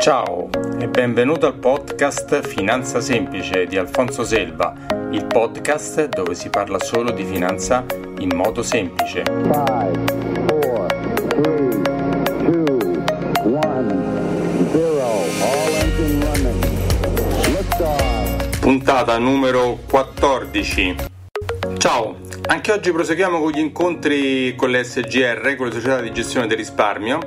Ciao e benvenuto al podcast Finanza Semplice di Alfonso Selva, il podcast dove si parla solo di finanza in modo semplice. Five, four, three, two, one, zero. Puntata numero 14. Ciao, anche oggi proseguiamo con gli incontri con le SGR, con le società di gestione del risparmio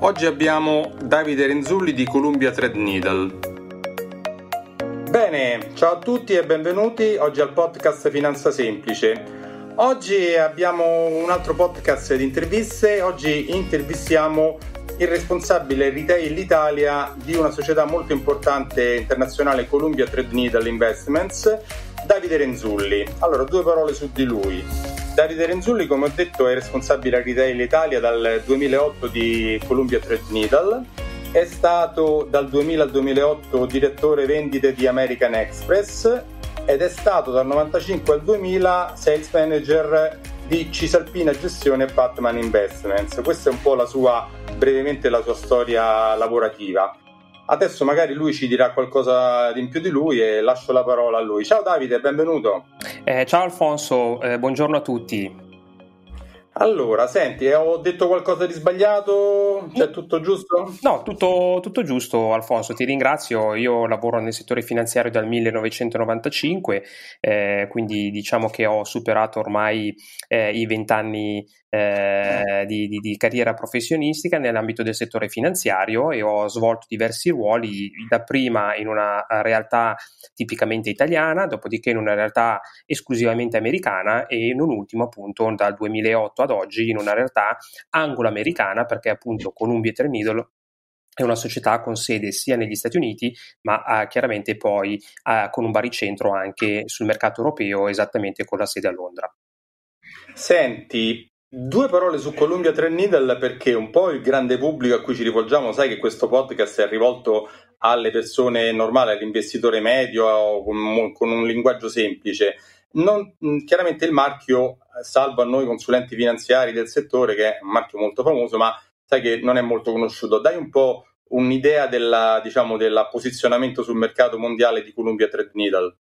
Oggi abbiamo Davide Renzulli di Columbia Threadneedle. Bene, ciao a tutti e benvenuti oggi al podcast Finanza Semplice. Oggi abbiamo un altro podcast di interviste, oggi intervistiamo il responsabile retail Italia di una società molto importante internazionale Columbia Threadneedle Investments, Davide Renzulli. Allora, due parole su di lui. Davide Renzulli, come ho detto, è responsabile a Retail Italia dal 2008 di Columbia Needle. È stato dal 2000 al 2008 direttore vendite di American Express ed è stato dal 95 al 2000 sales manager di Cisalpina Gestione e Batman Investments. Questa è un po' la sua, brevemente la sua storia lavorativa. Adesso magari lui ci dirà qualcosa di in più di lui e lascio la parola a lui. Ciao Davide, benvenuto. Eh, ciao Alfonso, eh, buongiorno a tutti. Allora, senti, eh, ho detto qualcosa di sbagliato? C'è cioè, tutto giusto? No, tutto, tutto, giusto Alfonso, ti ringrazio. Io lavoro nel settore finanziario dal 1995, eh, quindi diciamo che ho superato ormai eh, i vent'anni eh, di, di, di, carriera professionistica nell'ambito del settore finanziario e ho svolto diversi ruoli, dapprima in una realtà tipicamente italiana, dopodiché in una realtà esclusivamente americana e non ultimo appunto dal 2008 ad oggi in una realtà anglo-americana perché appunto Columbia Threadneedle è una società con sede sia negli Stati Uniti, ma ah, chiaramente poi ah, con un baricentro anche sul mercato europeo, esattamente con la sede a Londra. Senti, Due parole su Columbia 3 Needle perché un po' il grande pubblico a cui ci rivolgiamo, sai che questo podcast è rivolto alle persone normali, all'investitore medio, con, con un linguaggio semplice. Non, chiaramente il marchio, eh, salvo a noi consulenti finanziari del settore, che è un marchio molto famoso, ma sai che non è molto conosciuto. Dai un po' un'idea del diciamo, posizionamento sul mercato mondiale di Columbia 3 Needle.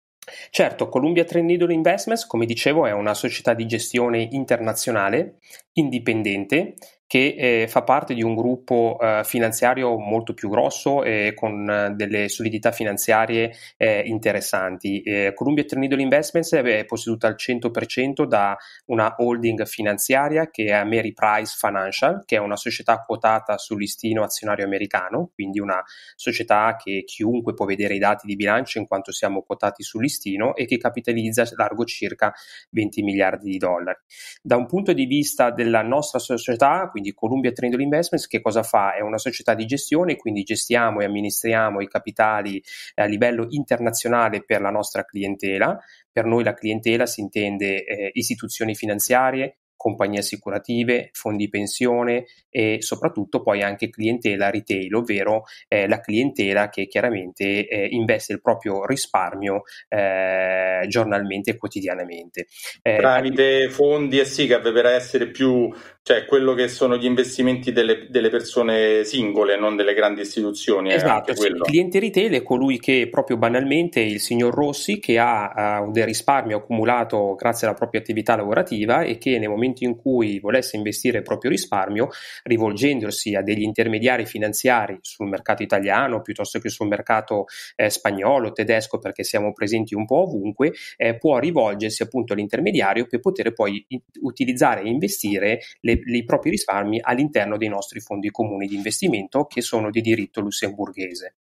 Certo, Columbia Threadneedle Investments, come dicevo, è una società di gestione internazionale, indipendente che eh, fa parte di un gruppo eh, finanziario molto più grosso e con eh, delle solidità finanziarie eh, interessanti. Eh, Columbia Trinidol Investments è posseduta al 100% da una holding finanziaria che è Mary Price Financial, che è una società quotata sul listino azionario americano, quindi una società che chiunque può vedere i dati di bilancio in quanto siamo quotati sul listino e che capitalizza largo circa 20 miliardi di dollari. Da un punto di vista della nostra società, quindi Columbia Trendle Investments che cosa fa? È una società di gestione, quindi gestiamo e amministriamo i capitali eh, a livello internazionale per la nostra clientela. Per noi la clientela si intende eh, istituzioni finanziarie, compagnie assicurative, fondi pensione e soprattutto poi anche clientela retail, ovvero eh, la clientela che chiaramente eh, investe il proprio risparmio eh, giornalmente e quotidianamente. Eh, Tramite fondi e SICAV per essere più cioè quello che sono gli investimenti delle, delle, persone singole, non delle grandi istituzioni. Eh, esatto, sì, il cliente retail è colui che proprio banalmente il signor Rossi che ha uh, del risparmio accumulato grazie alla propria attività lavorativa e che nel momento in cui volesse investire il proprio risparmio, rivolgendosi a degli intermediari finanziari sul mercato italiano piuttosto che sul mercato eh, spagnolo, tedesco, perché siamo presenti un po' ovunque, eh, può rivolgersi appunto all'intermediario per poter poi in- utilizzare e investire le le, i propri risparmi all'interno dei nostri fondi comuni di investimento che sono di diritto lussemburghese.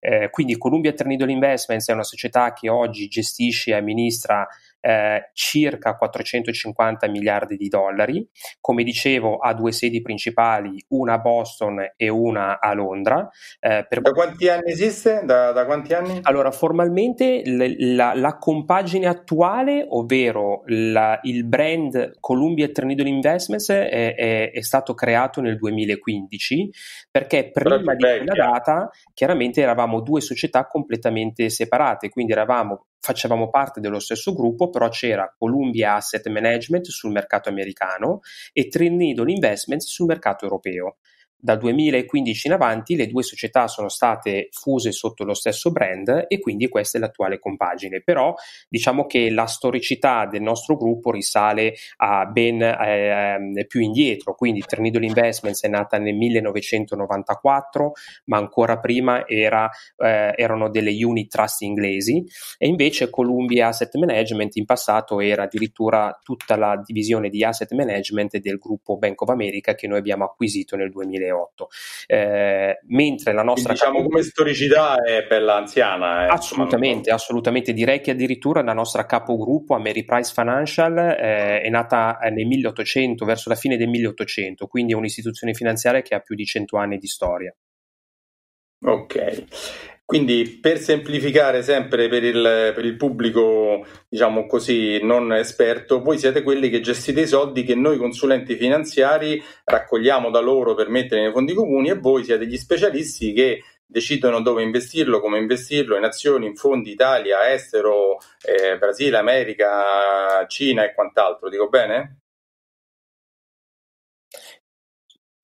Eh, quindi Columbia Trenido Investments è una società che oggi gestisce e amministra eh, circa 450 miliardi di dollari, come dicevo ha due sedi principali, una a Boston e una a Londra. Eh, per... Da quanti anni esiste? Da, da quanti anni? Allora, formalmente l- la, la, compagine attuale, ovvero la, il brand Columbia Trenidol Investments è, è, è, stato creato nel 2015 perché prima di quella data chiaramente eravamo due società completamente separate, quindi eravamo facevamo parte dello stesso gruppo, però c'era Columbia Asset Management sul mercato americano e Trinidad Investments sul mercato europeo. Dal 2015 in avanti le due società sono state fuse sotto lo stesso brand e quindi questa è l'attuale compagine. Però diciamo che la storicità del nostro gruppo risale a ben eh, più indietro, quindi Ternidol Investments è nata nel 1994, ma ancora prima era, eh, erano delle unit trust inglesi e invece Columbia Asset Management in passato era addirittura tutta la divisione di asset management del gruppo Bank of America che noi abbiamo acquisito nel 2000 2008. Eh, mentre la nostra. Quindi, diciamo come storicità è bella anziana. Eh, assolutamente, assolutamente. Direi che addirittura la nostra capogruppo a Mary Price Financial eh, è nata eh, nel 1800, verso la fine del 1800, quindi è un'istituzione finanziaria che ha più di 100 anni di storia. Ok, quindi per semplificare sempre per il, per il, pubblico, diciamo così, non esperto, voi siete quelli che gestite i soldi che noi consulenti finanziari raccogliamo da loro per mettere nei fondi comuni e voi siete gli specialisti che decidono dove investirlo, come investirlo, in azioni, in fondi, Italia, estero, eh, Brasile, America, Cina e quant'altro, dico bene?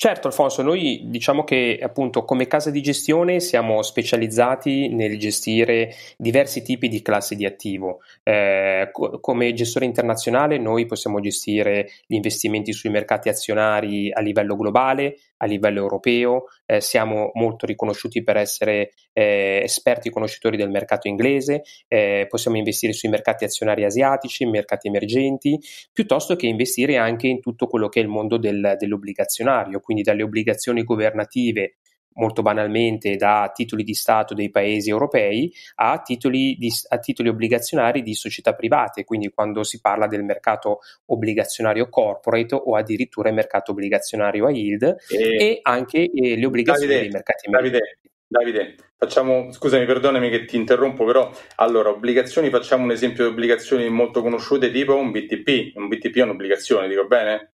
Certo Alfonso, noi diciamo che appunto come casa di gestione siamo specializzati nel gestire diversi tipi di classi di attivo. Eh, co- come gestore internazionale noi possiamo gestire gli investimenti sui mercati azionari a livello globale, a livello europeo, eh, siamo molto riconosciuti per essere eh, esperti conoscitori del mercato inglese, eh, possiamo investire sui mercati azionari asiatici, mercati emergenti, piuttosto che investire anche in tutto quello che è il mondo del, dell'obbligazionario, quindi dalle obbligazioni governative molto banalmente da titoli di Stato dei paesi europei a titoli, di, a titoli obbligazionari di società private, quindi quando si parla del mercato obbligazionario corporate o addirittura il mercato obbligazionario a yield e, e anche eh, le obbligazioni Davide, dei mercati Davide, Davide, facciamo, scusami, perdonami che ti interrompo, però allora obbligazioni, facciamo un esempio di obbligazioni molto conosciute tipo un BTP, un BTP è un'obbligazione, dico bene?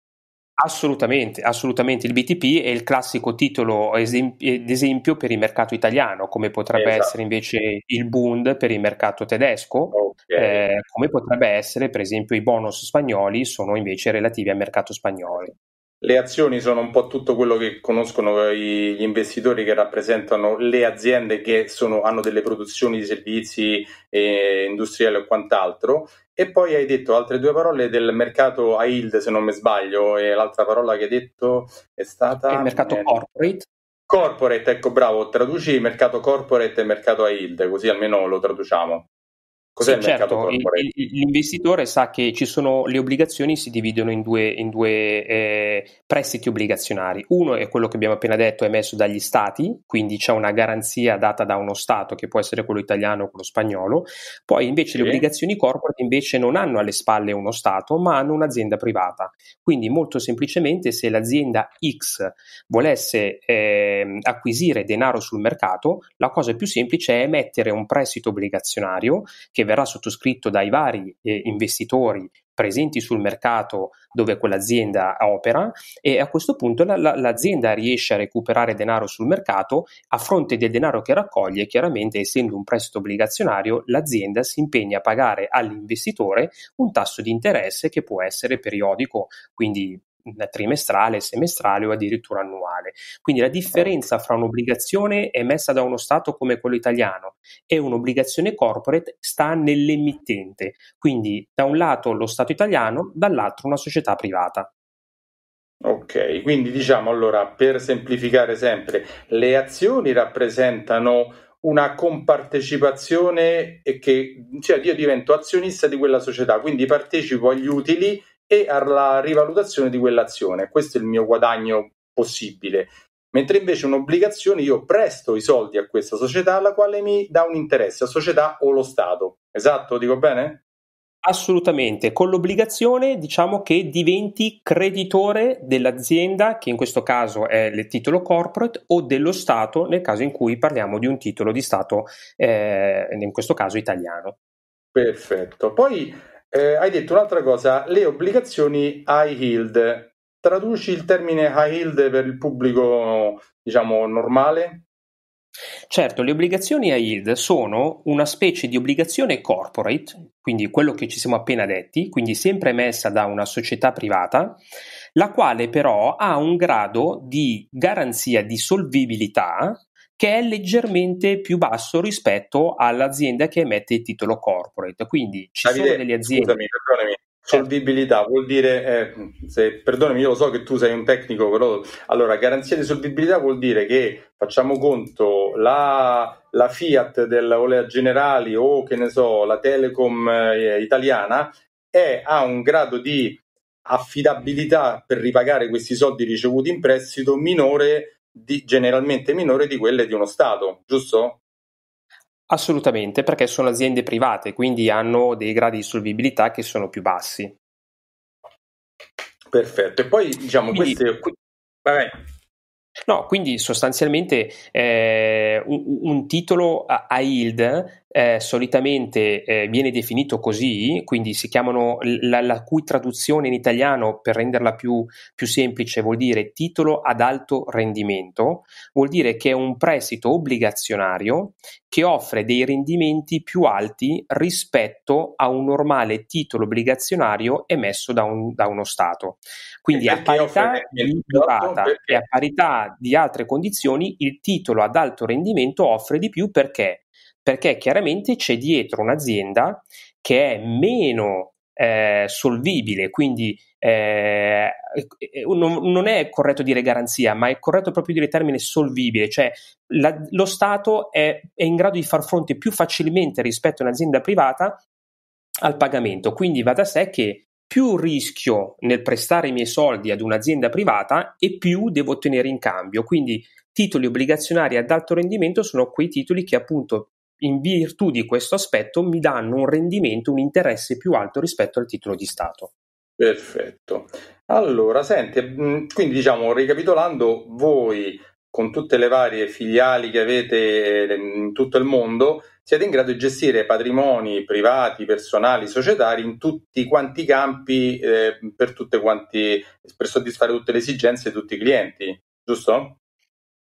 Assolutamente, assolutamente. Il BTP è il classico titolo esempio per il mercato italiano, come potrebbe esatto. essere invece il Bund per il mercato tedesco, okay. eh, come potrebbe essere per esempio i bonus spagnoli sono invece relativi al mercato spagnolo. Le azioni sono un po' tutto quello che conoscono gli investitori che rappresentano le aziende che sono, hanno delle produzioni di servizi eh, industriali o quant'altro. E poi hai detto altre due parole del mercato a yield, se non mi sbaglio, e l'altra parola che hai detto è stata... Il mercato eh, corporate. Corporate, ecco bravo, traduci mercato corporate e mercato a yield, così almeno lo traduciamo. Cos'è sì, certo, il certo, il, il, l'investitore sa che ci sono le obbligazioni si dividono in due, in due eh, prestiti obbligazionari. Uno è quello che abbiamo appena detto emesso dagli stati, quindi c'è una garanzia data da uno stato che può essere quello italiano o quello spagnolo. Poi invece sì. le obbligazioni corporate invece non hanno alle spalle uno stato, ma hanno un'azienda privata. Quindi molto semplicemente se l'azienda X volesse eh, acquisire denaro sul mercato, la cosa più semplice è emettere un prestito obbligazionario che verrà sottoscritto dai vari eh, investitori presenti sul mercato dove quell'azienda opera e a questo punto la, la, l'azienda riesce a recuperare denaro sul mercato a fronte del denaro che raccoglie chiaramente essendo un prestito obbligazionario l'azienda si impegna a pagare all'investitore un tasso di interesse che può essere periodico quindi eh, trimestrale, semestrale o addirittura annuale. Quindi la differenza certo. fra un'obbligazione emessa da uno Stato come quello italiano e un'obbligazione corporate sta nell'emittente, quindi da un lato lo Stato italiano, dall'altro una società privata. Ok, quindi diciamo allora, per semplificare sempre, le azioni rappresentano una compartecipazione e che cioè io divento azionista di quella società, quindi partecipo agli utili e alla rivalutazione di quell'azione. Questo è il mio guadagno possibile. Mentre invece un'obbligazione io presto i soldi a questa società alla quale mi dà un interesse, la società o lo Stato. Esatto, dico bene? Assolutamente, con l'obbligazione diciamo che diventi creditore dell'azienda, che in questo caso è il titolo corporate, o dello Stato nel caso in cui parliamo di un titolo di Stato, eh, in questo caso italiano. Perfetto, poi eh, hai detto un'altra cosa, le obbligazioni high yield. Traduci il termine high yield per il pubblico, diciamo, normale? Certo, le obbligazioni high yield sono una specie di obbligazione corporate, quindi quello che ci siamo appena detti, quindi sempre emessa da una società privata, la quale però ha un grado di garanzia di solvibilità che è leggermente più basso rispetto all'azienda che emette il titolo corporate. Quindi ci Davide, sono delle aziende. Scusami, perdonami. Solvibilità vuol dire, eh, se, perdonami, io lo so che tu sei un tecnico, però allora garanzia di solvibilità vuol dire che facciamo conto la, la Fiat della Olea Generali o che ne so, la Telecom eh, italiana è, ha un grado di affidabilità per ripagare questi soldi ricevuti in prestito minore di, generalmente minore di quelle di uno Stato, giusto? Assolutamente, perché sono aziende private, quindi hanno dei gradi di solvibilità che sono più bassi. Perfetto, e poi diciamo quindi, queste... Qui... Vabbè. No, quindi sostanzialmente eh, un, un, titolo a, a yield eh, solitamente eh, viene definito così, quindi si chiamano la, la cui traduzione in italiano per renderla più, più, semplice vuol dire titolo ad alto rendimento, vuol dire che è un prestito obbligazionario che offre dei rendimenti più alti rispetto a un normale titolo obbligazionario emesso da, un, da uno Stato. Quindi a parità durata e a parità di altre condizioni il titolo ad alto rendimento offre di più perché perché chiaramente c'è dietro un'azienda che è meno eh, solvibile, quindi eh, eh non, non, è corretto dire garanzia, ma è corretto proprio dire termine solvibile, cioè la, lo Stato è, è in grado di far fronte più facilmente rispetto a un'azienda privata al pagamento, quindi va da sé che più rischio nel prestare i miei soldi ad un'azienda privata e più devo ottenere in cambio, quindi titoli obbligazionari ad alto rendimento sono quei titoli che appunto in virtù di questo aspetto mi danno un rendimento, un interesse più alto rispetto al titolo di Stato. Perfetto. Allora, senti, mm, quindi diciamo, ricapitolando, voi con tutte le varie filiali che avete eh, in tutto il mondo, siete in grado di gestire patrimoni privati, personali, societari in tutti quanti i campi eh, per, quanti, per soddisfare tutte le esigenze di tutti i clienti, giusto?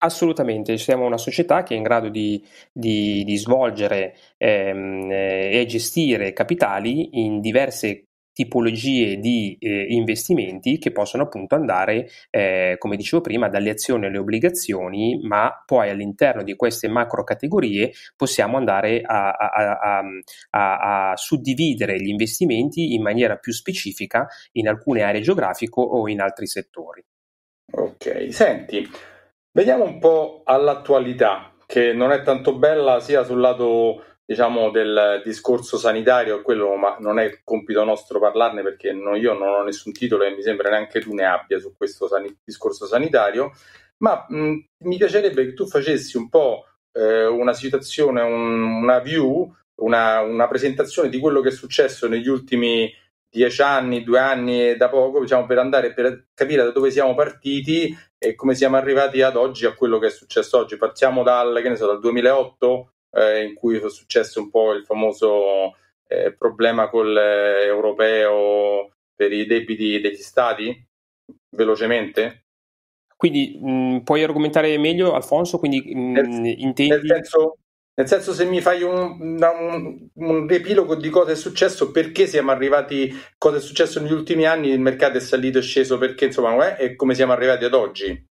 Assolutamente, siamo una società che è in grado di, di, di svolgere ehm, eh, e gestire capitali in diverse tipologie di eh, investimenti che possono appunto andare, eh, come dicevo prima, dalle azioni alle obbligazioni, ma poi all'interno di queste macro categorie possiamo andare a, a, a, a, suddividere gli investimenti in maniera più specifica in alcune aree geografiche o in altri settori. Ok, senti, Veniamo un po' all'attualità, che non è tanto bella sia sul lato diciamo del discorso sanitario, quello ma non è compito nostro parlarne perché no, io non ho nessun titolo e mi sembra neanche tu ne abbia su questo san- discorso sanitario, ma mh, mi piacerebbe che tu facessi un po' eh, una situazione, un, una view, una, una, presentazione di quello che è successo negli ultimi dieci anni, due anni e da poco, diciamo, per andare per capire da dove siamo partiti e come siamo arrivati ad oggi a quello che è successo oggi. Partiamo dal, so, dal 2008 eh, in cui è successo un po' il famoso eh, problema col eh, europeo per i debiti degli stati, velocemente. Quindi mh, mm, puoi argomentare meglio, Alfonso? Quindi, mh, mm, nel, intendi... nel senso, nel senso, se mi fai un, un, un riepilogo di cosa è successo, perché siamo arrivati, cosa è successo negli ultimi anni, il mercato è salito e sceso, perché insomma, eh, e come siamo arrivati ad oggi?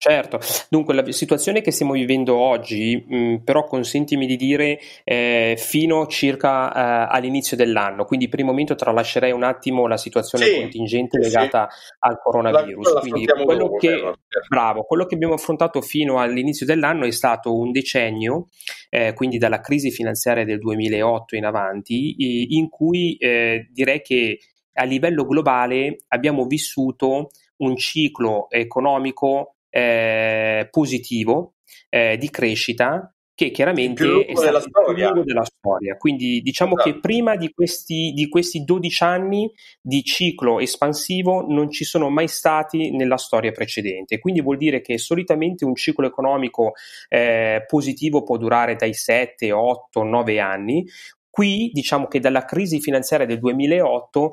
Certo, dunque la situazione che stiamo vivendo oggi, mh, però consentimi di dire eh, fino circa eh, all'inizio dell'anno, quindi per il momento tralascerei un attimo la situazione sì, contingente legata al coronavirus. La, quindi quello, dopo, che, però. Certo. bravo, quello che abbiamo affrontato fino all'inizio dell'anno è stato un decennio, eh, quindi dalla crisi finanziaria del 2008 in avanti, in cui eh, direi che a livello globale abbiamo vissuto un ciclo economico eh, positivo, eh, di crescita, che chiaramente è stato storia. il della storia. Quindi diciamo esatto. che prima di questi, di questi 12 anni di ciclo espansivo non ci sono mai stati nella storia precedente. Quindi vuol dire che solitamente un ciclo economico eh, positivo può durare dai 7, 8, 9 anni. Qui diciamo che dalla crisi finanziaria del 2008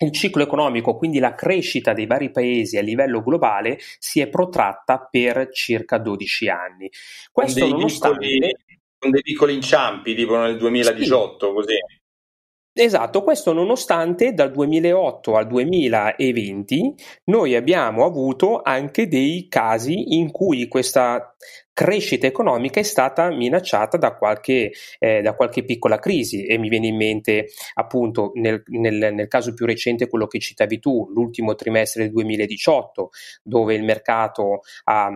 il ciclo economico, quindi la crescita dei vari paesi a livello globale, si è protratta per circa 12 anni. Questo con dei nonostante... Piccoli, con dei piccoli inciampi, tipo nel 2018, sì. così. Esatto, questo nonostante dal 2008 al 2020 noi abbiamo avuto anche dei casi in cui questa crescita economica è stata minacciata da qualche, eh, da qualche piccola crisi e mi viene in mente appunto nel, nel, nel, caso più recente quello che citavi tu, l'ultimo trimestre del 2018 dove il mercato ha,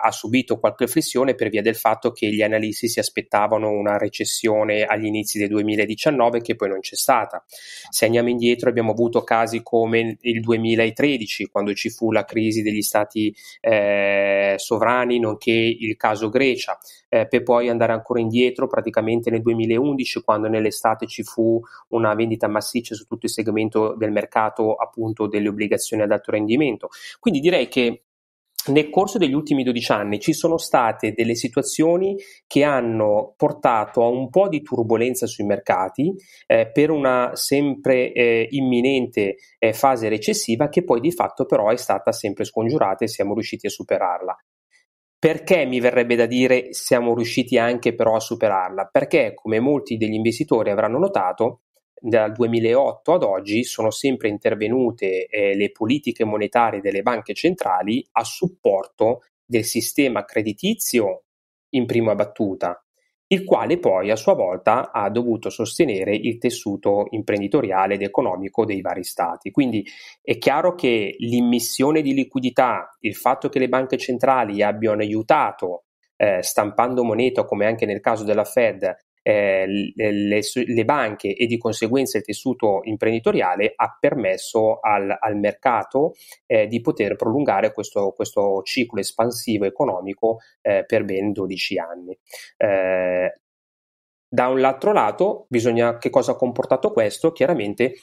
ha subito qualche flessione per via del fatto che gli analisti si aspettavano una recessione agli inizi del 2019 che poi non c'è stata. Se andiamo indietro abbiamo avuto casi come il 2013 quando ci fu la crisi degli stati eh, sovrani nonché il caso Grecia, eh, per poi andare ancora indietro praticamente nel 2011 quando nell'estate ci fu una vendita massiccia su tutto il segmento del mercato appunto delle obbligazioni ad alto rendimento. Quindi direi che nel corso degli ultimi 12 anni ci sono state delle situazioni che hanno portato a un po' di turbolenza sui mercati eh, per una sempre eh, imminente eh, fase recessiva che poi di fatto però è stata sempre scongiurata e siamo riusciti a superarla. Perché mi verrebbe da dire siamo riusciti anche però a superarla? Perché come molti degli investitori avranno notato, dal 2008 ad oggi sono sempre intervenute eh, le politiche monetarie delle banche centrali a supporto del sistema creditizio in prima battuta, il quale poi a sua volta ha dovuto sostenere il tessuto imprenditoriale ed economico dei vari stati. Quindi è chiaro che l'immissione di liquidità, il fatto che le banche centrali abbiano aiutato eh, stampando moneta, come anche nel caso della Fed, eh, le, le, banche e di conseguenza il tessuto imprenditoriale ha permesso al, al mercato eh, di poter prolungare questo, questo ciclo espansivo economico eh, per ben 12 anni. Eh, da un altro lato, bisogna che cosa ha comportato questo? Chiaramente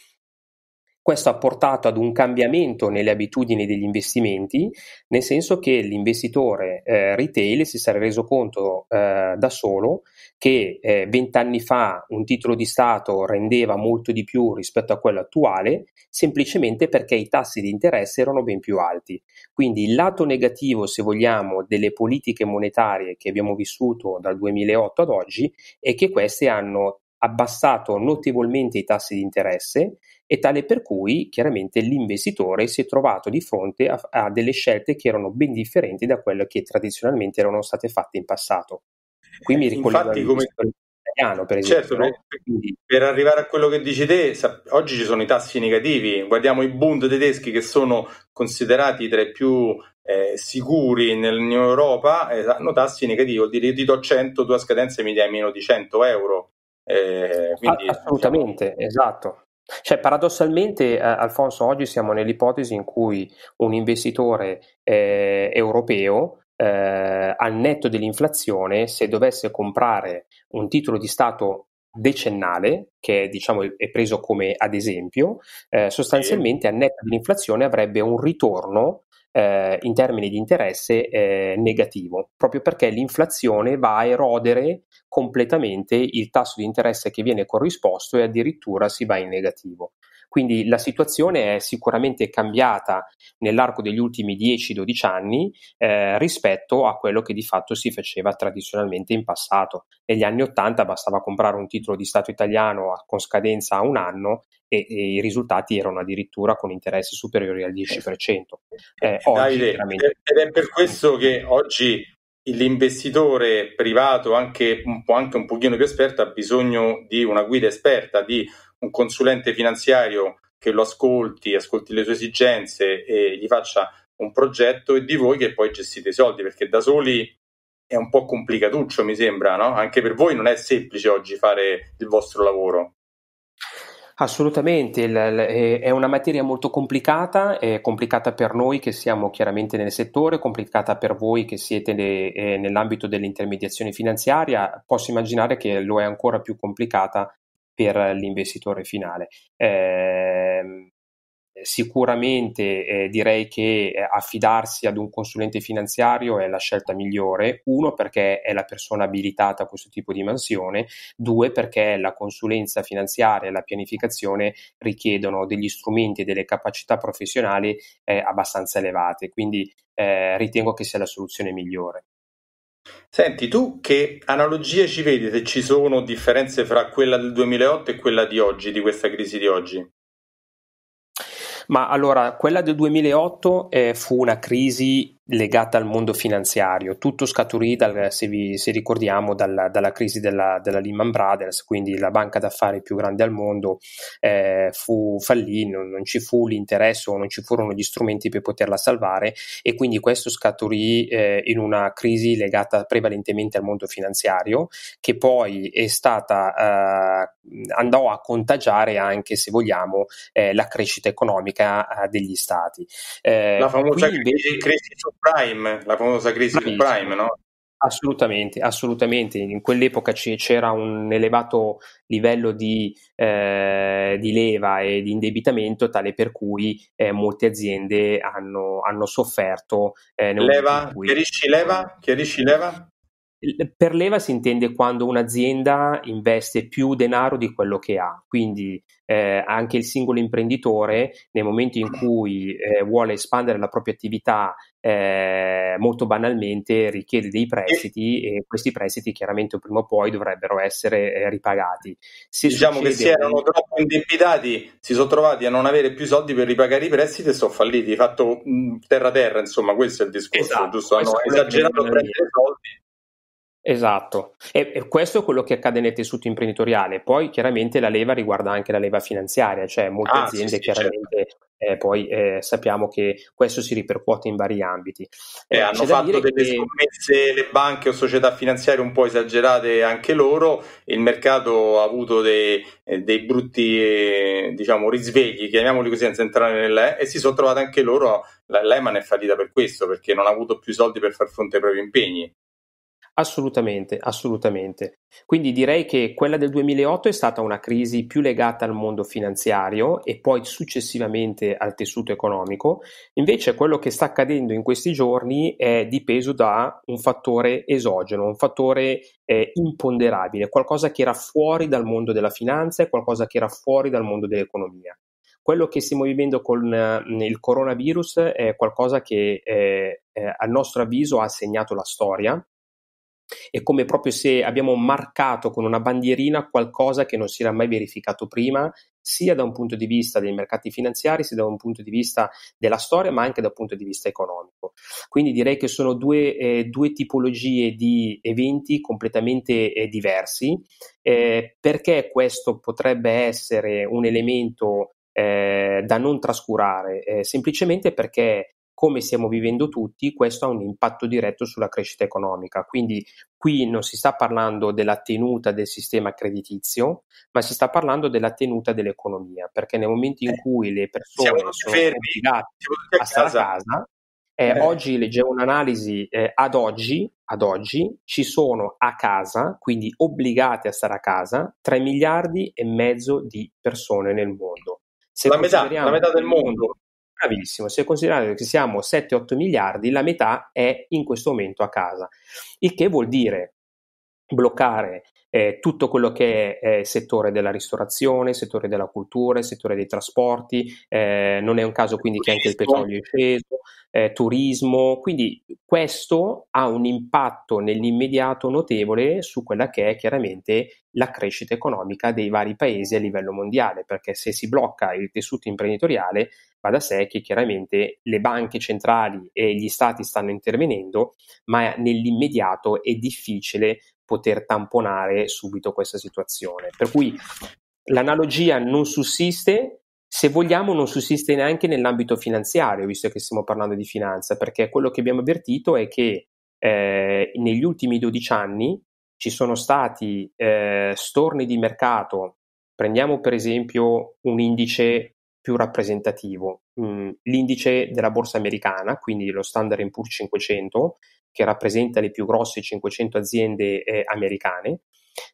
questo ha portato ad un cambiamento nelle abitudini degli investimenti, nel senso che l'investitore eh, retail si sarà reso conto eh, da solo che eh, vent'anni eh, fa un titolo di Stato rendeva molto di più rispetto a quello attuale, semplicemente perché i tassi di interesse erano ben più alti. Quindi il lato negativo, se vogliamo, delle politiche monetarie che abbiamo vissuto dal 2008 ad oggi è che queste hanno abbassato notevolmente i tassi di interesse e tale per cui chiaramente l'investitore si è trovato di fronte a, a delle scelte che erano ben differenti da quelle che tradizionalmente erano state fatte in passato. Qui mi eh, ricollego Infatti, come... italiano, per certo, esempio. Certo, no? per, per arrivare a quello che dici te, oggi ci sono i tassi negativi, guardiamo i Bund tedeschi che sono considerati tra i più eh, sicuri nell'Unione Europa, eh, hanno tassi negativi, vuol dire io ti do 100, tu a scadenza mi dai meno di 100 euro. Eh, quindi, Assolutamente, diciamo... esatto. Cioè, paradossalmente, eh, Alfonso, oggi siamo nell'ipotesi in cui un investitore eh, europeo, eh, al netto dell'inflazione, se dovesse comprare un titolo di Stato decennale, che diciamo è preso come ad esempio, eh, sostanzialmente sì. al netto dell'inflazione avrebbe un ritorno eh, in termini di interesse eh, negativo, proprio perché l'inflazione va a erodere completamente il tasso di interesse che viene corrisposto e addirittura si va in negativo. Quindi la situazione è sicuramente cambiata nell'arco degli ultimi 10-12 anni eh, rispetto a quello che di fatto si faceva tradizionalmente in passato. Negli anni 80 bastava comprare un titolo di Stato italiano con scadenza a un anno e, e i risultati erano addirittura con interessi superiori al 10%. Eh, eh oggi, veramente... Ed è per questo che oggi l'investitore privato, anche un, po', anche un pochino più esperto, ha bisogno di una guida esperta, di un consulente finanziario che lo ascolti, ascolti le sue esigenze e gli faccia un progetto e di voi che poi gestite i soldi, perché da soli è un po' complicatuccio, mi sembra, no? Anche per voi non è semplice oggi fare il vostro lavoro. Assolutamente, il, il, è una materia molto complicata, è complicata per noi che siamo chiaramente nel settore, complicata per voi che siete le, eh, nell'ambito dell'intermediazione finanziaria, posso immaginare che lo è ancora più complicata per l'investitore finale. Eh, sicuramente eh, direi che eh, affidarsi ad un consulente finanziario è la scelta migliore, uno perché è la persona abilitata a questo tipo di mansione, due perché la consulenza finanziaria e la pianificazione richiedono degli strumenti e delle capacità professionali eh, abbastanza elevate, quindi eh, ritengo che sia la soluzione migliore. Senti, tu che analogie ci vedi, se ci sono, differenze fra quella del 2008 e quella di oggi, di questa crisi di oggi? Ma allora, quella del 2008 eh, fu una crisi legata al mondo finanziario. Tutto scaturì, dal, eh, se, vi, se ricordiamo, dalla, dalla crisi della, della, Lehman Brothers, quindi la banca d'affari più grande al mondo eh, fu fallì, non, non, ci fu l'interesse o non ci furono gli strumenti per poterla salvare e quindi questo scaturì eh, in una crisi legata prevalentemente al mondo finanziario che poi è stata, eh, andò a contagiare anche, se vogliamo, eh, la crescita economica eh, degli stati. la famosa crisi, crisi Prime, la famosa crisi Prime. del Prime, no? Assolutamente, assolutamente. In quell'epoca c'era un elevato livello di, eh, di leva e di indebitamento tale per cui eh, molte aziende hanno, hanno sofferto. Eh, leva? Cui... Chiarisci leva? Chiarisci leva? Per leva si intende quando un'azienda investe più denaro di quello che ha, quindi eh, anche il singolo imprenditore nel momento in cui eh, vuole espandere la propria attività eh, molto banalmente richiede dei prestiti e questi prestiti chiaramente prima o poi dovrebbero essere eh, ripagati. Se diciamo che si erano troppo indebitati, si sono trovati a non avere più soldi per ripagare i prestiti e sono falliti, fatto mm, terra terra, insomma, questo è il discorso, esatto, giusto? Hanno esagerato a prendere soldi Esatto, e, e, questo è quello che accade nel tessuto imprenditoriale. Poi chiaramente la leva riguarda anche la leva finanziaria, cioè molte ah, aziende sì, sì, certo. chiaramente certo. eh, poi eh, sappiamo che questo si ripercuote in vari ambiti. Eh, eh hanno fatto delle che... scommesse le banche o società finanziarie un po' esagerate anche loro, il mercato ha avuto dei, eh, dei brutti eh, diciamo, risvegli, chiamiamoli così senza entrare nelle... e si sono trovate anche loro, la Lehman è fallita per questo, perché non ha avuto più soldi per far fronte ai propri impegni. Assolutamente, assolutamente. Quindi direi che quella del 2008 è stata una crisi più legata al mondo finanziario e poi successivamente al tessuto economico, invece quello che sta accadendo in questi giorni è dipeso da un fattore esogeno, un fattore eh, imponderabile, qualcosa che era fuori dal mondo della finanza e qualcosa che era fuori dal mondo dell'economia quello che stiamo vivendo con mm, il coronavirus è qualcosa che eh, eh, a nostro avviso ha segnato la storia è come proprio se abbiamo marcato con una bandierina qualcosa che non si era mai verificato prima, sia da un punto di vista dei mercati finanziari, sia da un punto di vista della storia, ma anche da un punto di vista economico. Quindi direi che sono due, eh, due tipologie di eventi completamente eh, diversi. Eh, perché questo potrebbe essere un elemento eh, da non trascurare, eh, semplicemente perché come stiamo vivendo tutti, questo ha un impatto diretto sulla crescita economica. Quindi qui non si sta parlando della tenuta del sistema creditizio, ma si sta parlando della tenuta dell'economia, perché nel momento in eh, cui le persone sono obbligate a stare a casa, eh, eh. Oggi leggevo un'analisi, eh, ad, oggi, ad, oggi, ci sono a casa, quindi obbligate a stare a casa, 3 miliardi e mezzo di persone nel mondo. Se la, metà, la metà del mondo Bravissimo, se considerate che siamo 7-8 miliardi, la metà è in questo momento a casa, il che vuol dire bloccare eh, tutto quello che è eh, settore della ristorazione, settore della cultura, settore dei trasporti, eh, non è un caso quindi che anche il petrolio è sceso, eh, turismo, quindi questo ha un impatto nell'immediato notevole su quella che è chiaramente la crescita economica dei vari paesi a livello mondiale, perché se si blocca il tessuto imprenditoriale va da sé che chiaramente le banche centrali e gli stati stanno intervenendo, ma nell'immediato è difficile poter tamponare subito questa situazione. Per cui l'analogia non sussiste, se vogliamo non sussiste neanche nell'ambito finanziario, visto che stiamo parlando di finanza, perché quello che abbiamo avvertito è che eh, negli ultimi 12 anni ci sono stati eh, storni di mercato. Prendiamo per esempio un indice più rappresentativo, mh, mm, l'indice della borsa americana, quindi lo Standard Poor's 500, che rappresenta le più grosse 500 aziende eh, americane.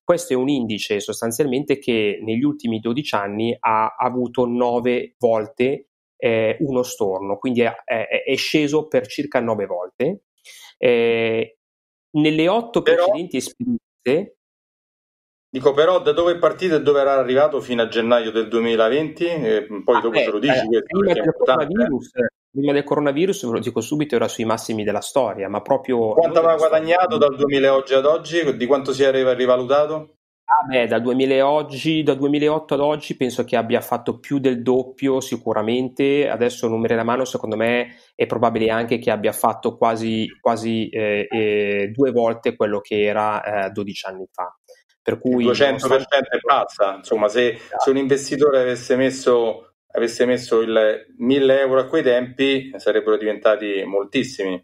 Questo è un indice sostanzialmente che negli ultimi 12 anni ha avuto 9 volte eh, uno storno, quindi è, è, sceso per circa 9 volte. Eh, nelle 8 precedenti esperienze Dico però da dove è partito e dove era arrivato fino a gennaio del 2020, e poi ah, dopo eh, ce lo dici. Eh, prima, del eh. coronavirus, prima del coronavirus, ve lo dico subito, era sui massimi della storia, ma proprio... Quanto aveva guadagnato dal 2000 oggi ad oggi? Di quanto si era rivalutato? Ah beh, dal 2000 oggi, da 2008 ad oggi penso che abbia fatto più del doppio sicuramente, adesso numeri alla mano secondo me è probabile anche che abbia fatto quasi, quasi eh, eh, due volte quello che era eh, 12 anni fa. Per cui, il 200% nonostante... è pazza, insomma se, esatto. se un investitore avesse messo, avesse messo il 1000 euro a quei tempi sarebbero diventati moltissimi.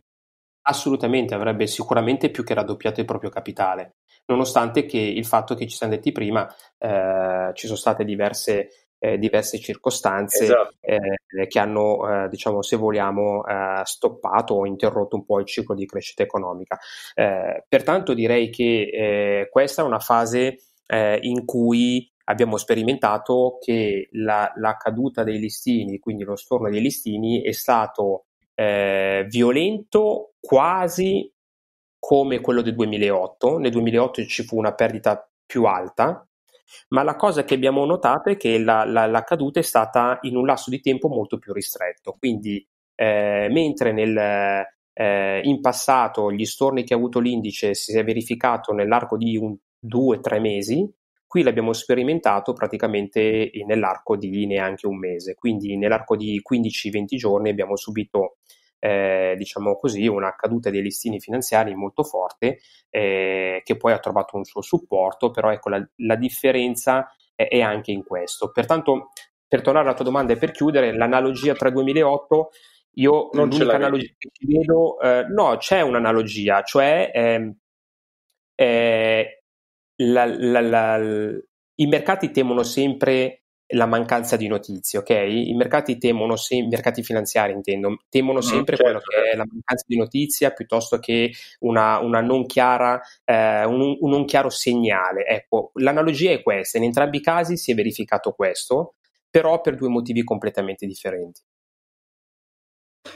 Assolutamente, avrebbe sicuramente più che raddoppiato il proprio capitale, nonostante che il fatto che ci siamo detti prima, eh, ci sono state diverse eh, diverse circostanze esatto. eh, che hanno, eh, diciamo, se vogliamo, eh, stoppato o interrotto un po' il ciclo di crescita economica. Eh, pertanto direi che eh, questa è una fase in cui abbiamo sperimentato che la, la, caduta dei listini, quindi lo storno dei listini, è stato violento quasi come quello del 2008. Nel 2008 ci fu una perdita più alta ma la cosa che abbiamo notato è che la, la, la caduta è stata in un lasso di tempo molto più ristretto, quindi eh, mentre nel, eh, in passato gli storni che ha avuto l'indice si è verificato nell'arco di un, due, tre mesi, qui l'abbiamo sperimentato praticamente nell'arco di neanche un mese, quindi nell'arco di 15-20 giorni abbiamo subito eh, diciamo così, una caduta dei listini finanziari molto forte eh, che poi ha trovato un suo supporto, però ecco la, la differenza è, è, anche in questo. Pertanto, per tornare alla tua domanda e per chiudere, l'analogia tra 2008 io non l'unica analogia che ci vedo, eh, no, c'è un'analogia, cioè ehm, eh, la, la, i mercati temono sempre la mancanza di notizie, ok? I mercati temono, se- mercati finanziari intendo, temono mm, sempre mm, certo. quello che è la mancanza di notizia piuttosto che una, una non chiara, eh, un, un, non chiaro segnale. Ecco, l'analogia è questa, in entrambi i casi si è verificato questo, però per due motivi completamente differenti.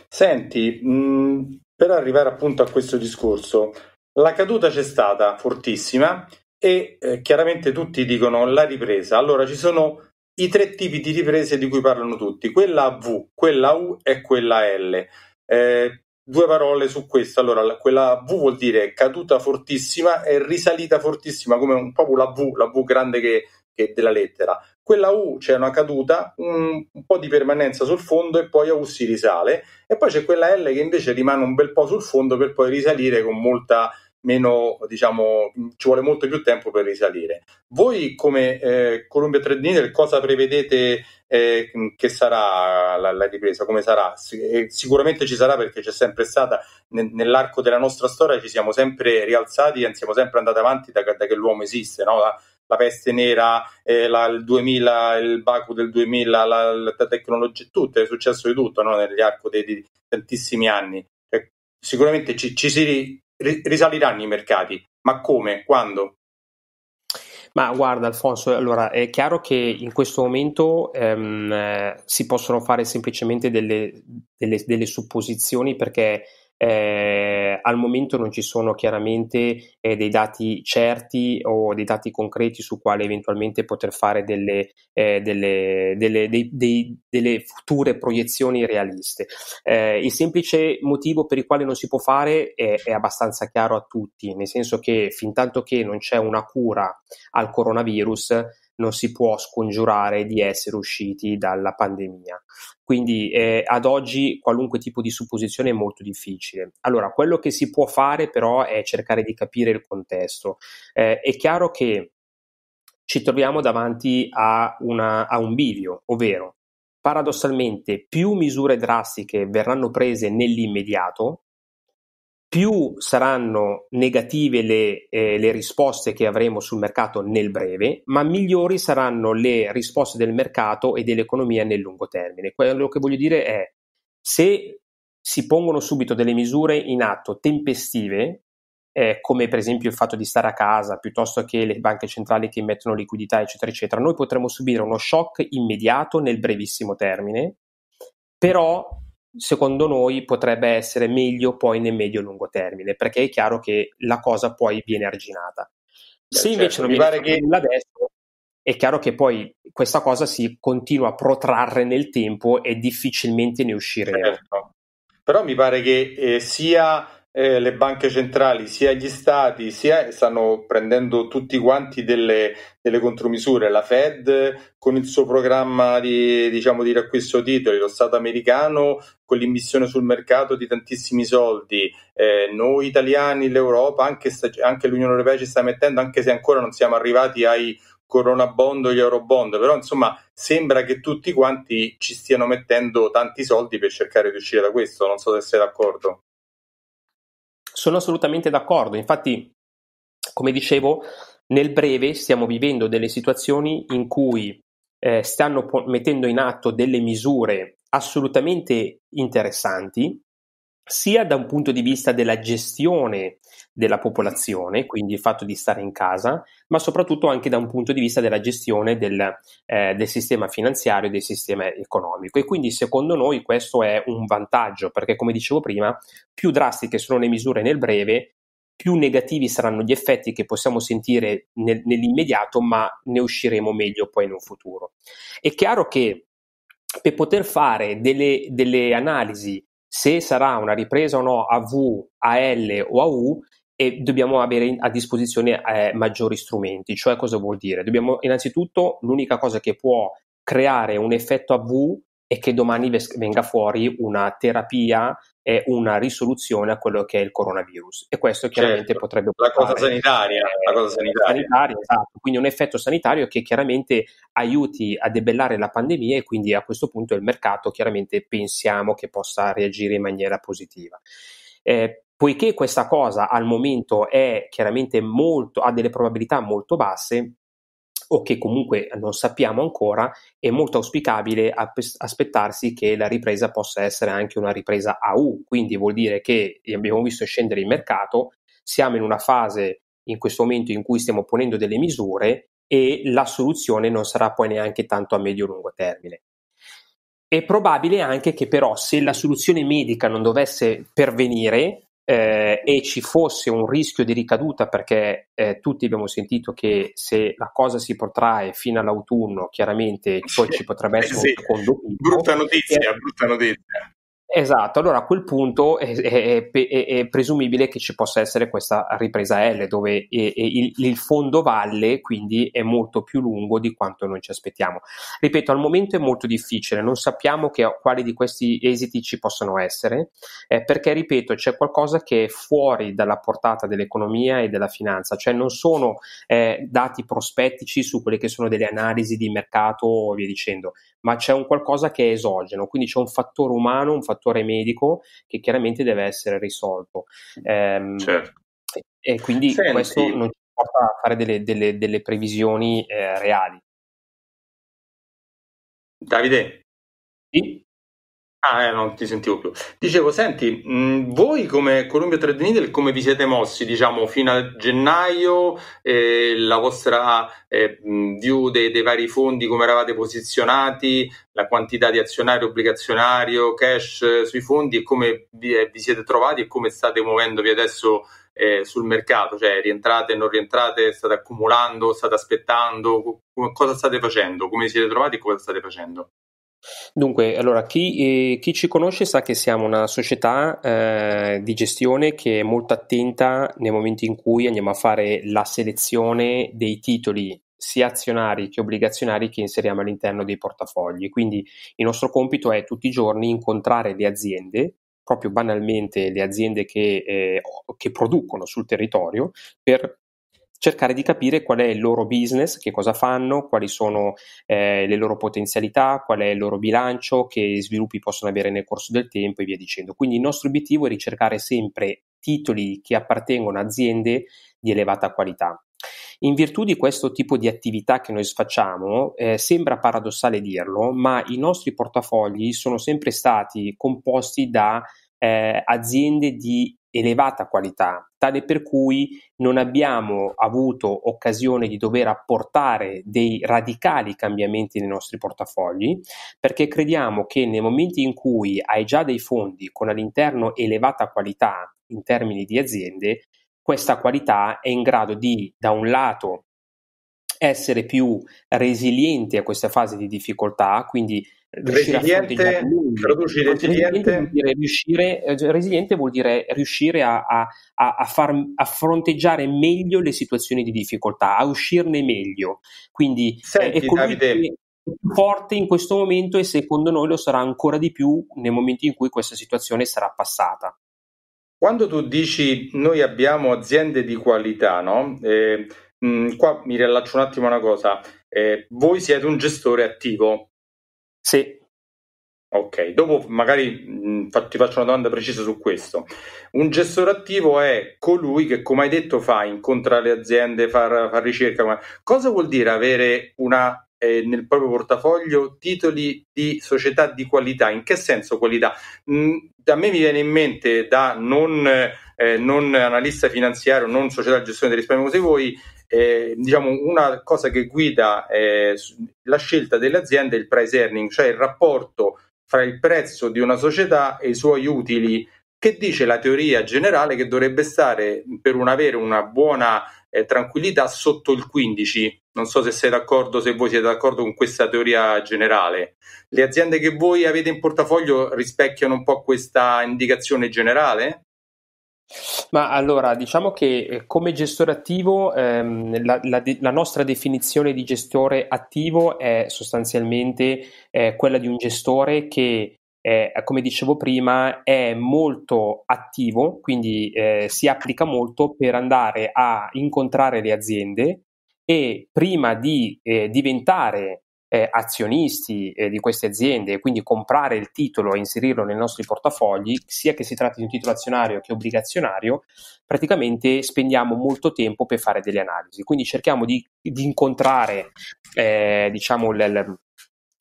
Senti, mh, mm, per arrivare appunto a questo discorso, la caduta c'è stata fortissima e eh, chiaramente tutti dicono la ripresa. Allora ci sono i tre tipi di riprese di cui parlano tutti, quella V, quella U e quella L. Eh, due parole su questo. Allora, quella V vuol dire caduta fortissima e risalita fortissima, come un po' la V, la V grande che, che della lettera. Quella U c'è una caduta, un, un, po' di permanenza sul fondo e poi a U si risale. E poi c'è quella L che invece rimane un bel po' sul fondo per poi risalire con molta meno, diciamo, ci vuole molto più tempo per risalire. Voi come eh, Columbia Threadneedle cosa prevedete eh, che sarà la, la, ripresa? Come sarà? Eh, sicuramente ci sarà perché c'è sempre stata, ne, nell'arco della nostra storia ci siamo sempre rialzati e siamo sempre andati avanti da, da che l'uomo esiste, no? la, la, peste nera, eh, la, il 2000, il Baku del 2000, la, tecnologia, tutto, è successo di tutto no? nell'arco di, di tantissimi anni cioè, sicuramente ci, ci, si risaliranno i mercati. Ma come? Quando? Ma guarda Alfonso, allora è chiaro che in questo momento ehm, si possono fare semplicemente delle, delle, delle supposizioni perché eh, al momento non ci sono chiaramente eh, dei dati certi o dei dati concreti su quale eventualmente poter fare delle, eh, delle, delle, dei, dei, delle future proiezioni realiste. Eh, il semplice motivo per il quale non si può fare è, è abbastanza chiaro a tutti, nel senso che fin tanto che non c'è una cura al coronavirus, non si può scongiurare di essere usciti dalla pandemia. Quindi eh, ad oggi qualunque tipo di supposizione è molto difficile. Allora, quello che si può fare però è cercare di capire il contesto. Eh, è chiaro che ci troviamo davanti a, una, a un bivio, ovvero paradossalmente più misure drastiche verranno prese nell'immediato, più saranno negative le, eh, le, risposte che avremo sul mercato nel breve, ma migliori saranno le risposte del mercato e dell'economia nel lungo termine. Quello che voglio dire è se si pongono subito delle misure in atto tempestive, eh, come per esempio il fatto di stare a casa, piuttosto che le banche centrali che mettono liquidità, eccetera, eccetera, noi potremo subire uno shock immediato nel brevissimo termine, però secondo noi potrebbe essere meglio poi nel medio e lungo termine, perché è chiaro che la cosa poi viene arginata. Se certo, invece non mi pare che nulla adesso, è chiaro che poi questa cosa si continua a protrarre nel tempo e difficilmente ne usciremo. Certo. Però mi pare che eh, sia eh, le banche centrali, sia gli stati, sia stanno prendendo tutti quanti delle, delle contromisure. La Fed con il suo programma di, diciamo, di riacquisto titoli, lo Stato americano con l'immissione sul mercato di tantissimi soldi, eh, noi italiani, l'Europa, anche, sta, anche l'Unione Europea ci sta mettendo, anche se ancora non siamo arrivati ai Corona Bond o gli Euro Bond, però insomma sembra che tutti quanti ci stiano mettendo tanti soldi per cercare di uscire da questo, non so se sei d'accordo. Sono assolutamente d'accordo, infatti, come dicevo, nel breve stiamo vivendo delle situazioni in cui eh, stanno po- mettendo in atto delle misure assolutamente interessanti, sia da un punto di vista della gestione della popolazione, quindi il fatto di stare in casa, ma soprattutto anche da un punto di vista della gestione del, eh, del sistema finanziario e del sistema economico. E quindi secondo noi questo è un vantaggio, perché come dicevo prima, più drastiche sono le misure nel breve, più negativi saranno gli effetti che possiamo sentire nel, nell'immediato, ma ne usciremo meglio poi in un futuro. È chiaro che per poter fare delle, delle analisi se sarà una ripresa o no a V, a L o a U, e dobbiamo avere a disposizione eh, maggiori strumenti. Cioè cosa vuol dire? Dobbiamo innanzitutto l'unica cosa che può creare un effetto a V è che domani ves- venga fuori una terapia e una risoluzione a quello che è il coronavirus e questo certo. chiaramente certo. potrebbe la cosa sanitaria, la cosa sanitaria. sanitaria esatto. quindi un effetto sanitario che chiaramente aiuti a debellare la pandemia e quindi a questo punto il mercato chiaramente pensiamo che possa reagire in maniera positiva. Eh, Poiché questa cosa al momento è chiaramente molto, ha delle probabilità molto basse, o che comunque non sappiamo ancora, è molto auspicabile aspettarsi che la ripresa possa essere anche una ripresa a U, quindi vuol dire che abbiamo visto scendere il mercato, siamo in una fase in questo momento in cui stiamo ponendo delle misure e la soluzione non sarà poi neanche tanto a medio-lungo termine. È probabile anche che però se la soluzione medica non dovesse pervenire, eh, e ci fosse un rischio di ricaduta, perché eh, tutti abbiamo sentito che se la cosa si protrae fino all'autunno, chiaramente poi ci potrebbe essere sì, un secondo picco. Eh, brutta notizia, brutta notizia. Esatto, allora a quel punto è, è, è, è, presumibile che ci possa essere questa ripresa L, dove il, il, fondo valle quindi è molto più lungo di quanto noi ci aspettiamo. Ripeto, al momento è molto difficile, non sappiamo che, quali di questi esiti ci possono essere, eh, perché ripeto, c'è qualcosa che è fuori dalla portata dell'economia e della finanza, cioè non sono eh, dati prospettici su quelle che sono delle analisi di mercato o via dicendo, ma c'è un qualcosa che è esogeno, quindi c'è un fattore umano, un fattore fattore medico che chiaramente deve essere risolto. Eh, certo. E quindi Senti, questo non ci porta a fare delle, delle, delle previsioni eh, reali. Davide, Ah, eh, non ti sentivo più. Dicevo, senti, mh, mm, voi come Columbia Trade Needle come vi siete mossi, diciamo, fino a gennaio, eh, la vostra eh, mm, view dei, dei, vari fondi, come eravate posizionati, la quantità di azionario, obbligazionario, cash eh, sui fondi e come vi, eh, vi, siete trovati e come state muovendovi adesso eh, sul mercato, cioè rientrate, non rientrate, state accumulando, state aspettando, co- cosa state facendo, come vi siete trovati e cosa state facendo? Dunque, allora, chi, eh, chi, ci conosce sa che siamo una società eh, di gestione che è molto attenta nei momenti in cui andiamo a fare la selezione dei titoli sia azionari che obbligazionari che inseriamo all'interno dei portafogli. Quindi il nostro compito è tutti i giorni incontrare le aziende proprio banalmente le aziende che, eh, che producono sul territorio per cercare di capire qual è il loro business, che cosa fanno, quali sono eh, le loro potenzialità, qual è il loro bilancio, che sviluppi possono avere nel corso del tempo e via dicendo. Quindi il nostro obiettivo è ricercare sempre titoli che appartengono a aziende di elevata qualità. In virtù di questo tipo di attività che noi facciamo, eh, sembra paradossale dirlo, ma i nostri portafogli sono sempre stati composti da eh, aziende di elevata qualità, tale per cui non abbiamo avuto occasione di dover apportare dei radicali cambiamenti nei nostri portafogli, perché crediamo che nei momenti in cui hai già dei fondi con all'interno elevata qualità in termini di aziende, questa qualità è in grado di, da un lato, essere più resiliente a questa fase di difficoltà, quindi eh, resiliente, traduci eh, cioè, resiliente. Vuol dire riuscire, resiliente vuol dire riuscire a, a, a, far, a, fronteggiare meglio le situazioni di difficoltà, a uscirne meglio. Quindi eh, Senti, è Davide, che forte in questo momento e secondo noi lo sarà ancora di più nel momento in cui questa situazione sarà passata. Quando tu dici noi abbiamo aziende di qualità, no? Eh, mh, mm, qua mi riallaccio un attimo a una cosa. Eh, voi siete un gestore attivo, sì. Ok, dopo magari mh, ti faccio una domanda precisa su questo. Un gestore attivo è colui che, come hai detto, fa incontra le aziende, fa, far ricerca. ma- Cosa vuol dire avere una, eh, nel proprio portafoglio titoli di società di qualità? In che senso qualità? Mh, a me mi viene in mente da non, eh, non analista finanziario, non società di gestione del risparmio così voi, eh, diciamo, una cosa che guida eh, la scelta delle aziende è il price earning, cioè il rapporto fra il prezzo di una società e i suoi utili, che dice la teoria generale che dovrebbe stare per un avere una buona eh, tranquillità sotto il 15. Non so se sei d'accordo, se voi siete d'accordo con questa teoria generale. Le aziende che voi avete in portafoglio rispecchiano un po' questa indicazione generale? Ma allora, diciamo che eh, come gestore attivo, ehm, la, la, de- la, nostra definizione di gestore attivo è sostanzialmente eh, quella di un gestore che, eh, come dicevo prima, è molto attivo, quindi eh, si applica molto per andare a incontrare le aziende e prima di eh, diventare eh, azionisti eh, di queste aziende e quindi comprare il titolo e inserirlo nei nostri portafogli, sia che si tratti di un titolo azionario che obbligazionario, praticamente spendiamo molto tempo per fare delle analisi. Quindi cerchiamo di, di incontrare eh, diciamo, l, l,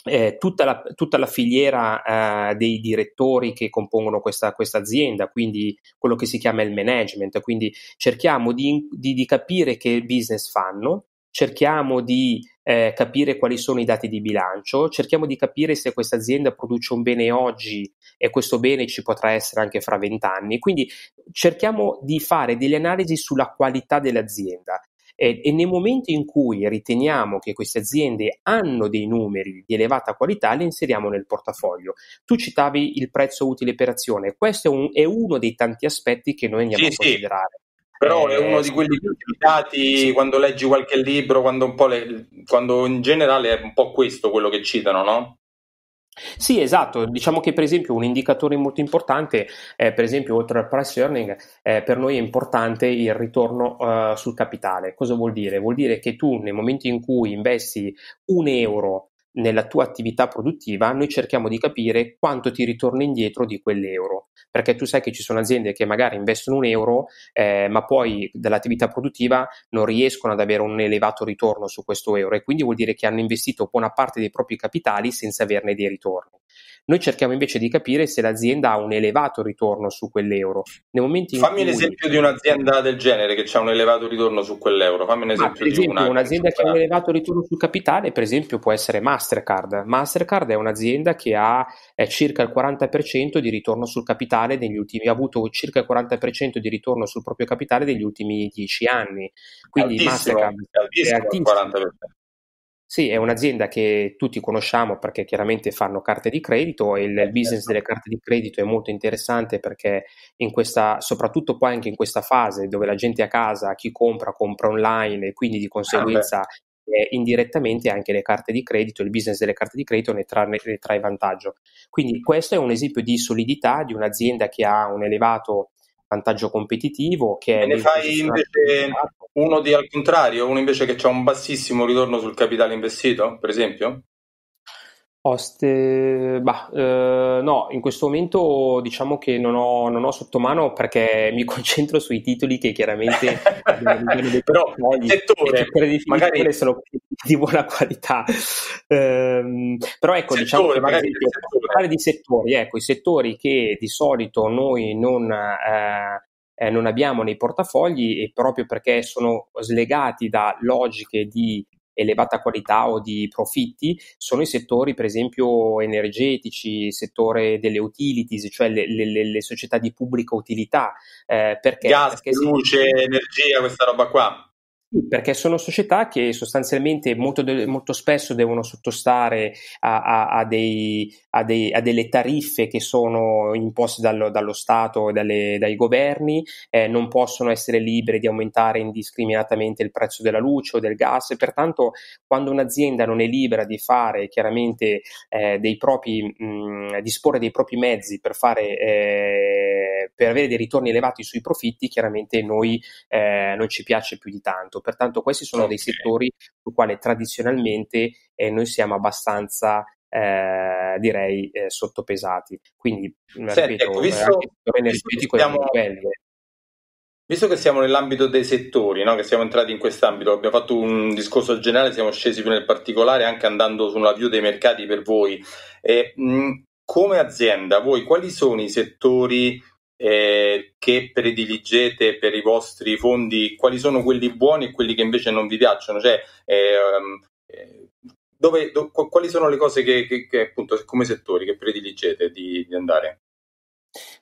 eh, tutta, la, tutta, la, filiera eh, dei direttori che compongono questa, azienda, quindi quello che si chiama il management, quindi cerchiamo di, di, di capire che business fanno, cerchiamo di eh, capire quali sono i dati di bilancio, cerchiamo di capire se questa azienda produce un bene oggi e questo bene ci potrà essere anche fra vent'anni. Quindi cerchiamo di fare delle analisi sulla qualità dell'azienda. E, nei momenti in cui riteniamo che queste aziende hanno dei numeri di elevata qualità, le inseriamo nel portafoglio. Tu citavi il prezzo utile per azione, questo è, un, è uno dei tanti aspetti che noi andiamo sì, a considerare. Però eh, è uno di quelli più citati sì. quando leggi qualche libro, quando, un po le, quando in generale è un po' questo quello che citano, no? Sì, esatto. Diciamo che per esempio un indicatore molto importante è per esempio oltre al price earning, eh, per noi è importante il ritorno eh, sul capitale. Cosa vuol dire? Vuol dire che tu nel momento in cui investi un euro nella tua attività produttiva, noi cerchiamo di capire quanto ti ritorna indietro di quell'euro, perché tu sai che ci sono aziende che magari investono un euro, eh, ma poi dall'attività produttiva non riescono ad avere un elevato ritorno su questo euro e quindi vuol dire che hanno investito buona parte dei propri capitali senza averne dei ritorni. Noi cerchiamo invece di capire se l'azienda ha un elevato ritorno su quell'euro. Fammi cui... l'esempio di un'azienda del genere che ha un elevato ritorno su quell'euro. Fammi un esempio, esempio di una. Un'azienda che ha un elevato ritorno sul capitale, per esempio, può essere Master Mastercard. Mastercard è un'azienda che ha circa il 40% di ritorno sul capitale negli ultimi, ha avuto circa il 40% di ritorno sul proprio capitale negli ultimi 10 anni. Quindi altissimo, Mastercard altissimo, è altissimo. Sì, è un'azienda che tutti conosciamo perché chiaramente fanno carte di credito e il, business delle certo. carte di credito è molto interessante perché in questa, soprattutto poi anche in questa fase dove la gente a casa, chi compra, compra online e quindi di ah, conseguenza ah, eh, indirettamente anche le carte di credito, il business delle carte di credito ne trae, ne trae vantaggio. Quindi questo è un esempio di solidità di un'azienda che ha un elevato vantaggio competitivo che ne fai invece uno di al contrario uno invece che ha un bassissimo ritorno sul capitale investito per esempio Hoste, bah, eh, no, in questo momento diciamo che non ho, non ho, sotto mano perché mi concentro sui titoli che chiaramente però settore, cioè, per magari sono di buona qualità. Eh, però ecco, settore, diciamo che magari esempio, parlare di settori, ecco, i settori che di solito noi non, eh, eh, non abbiamo nei portafogli e proprio perché sono slegati da logiche di elevata qualità o di profitti sono i settori per esempio energetici, il settore delle utilities, cioè le, le, le società di pubblica utilità. Eh, perché? Gas, perché luce, si... energia, questa roba qua. Perché sono società che sostanzialmente molto, molto spesso devono sottostare a, a, a, dei, dei, a, delle tariffe che sono imposte dallo, dallo Stato e dalle, dai governi, eh, non possono essere libere di aumentare indiscriminatamente il prezzo della luce o del gas. Pertanto, quando un'azienda non è libera di fare chiaramente eh, dei propri, mh, mm, disporre dei propri mezzi per fare. Eh, per avere dei ritorni elevati sui profitti, chiaramente noi eh, non ci piace più di tanto. Pertanto questi sono okay. dei settori sui quali tradizionalmente eh, noi siamo abbastanza eh, direi eh, sottopesati. Quindi, mm, Senti, ripeto, ecco, visto, visto, che siamo, visto che siamo nell'ambito dei settori, no? che siamo entrati in quest'ambito, abbiamo fatto un discorso generale, siamo scesi più nel particolare, anche andando su una view dei mercati per voi. E, mh, mm, come azienda, voi quali sono i settori eh, che prediligete per i vostri fondi, quali sono quelli buoni e quelli che invece non vi piacciono, cioè ehm, eh, dove, do, quali sono le cose che, che, che, appunto come settori che prediligete di, di andare?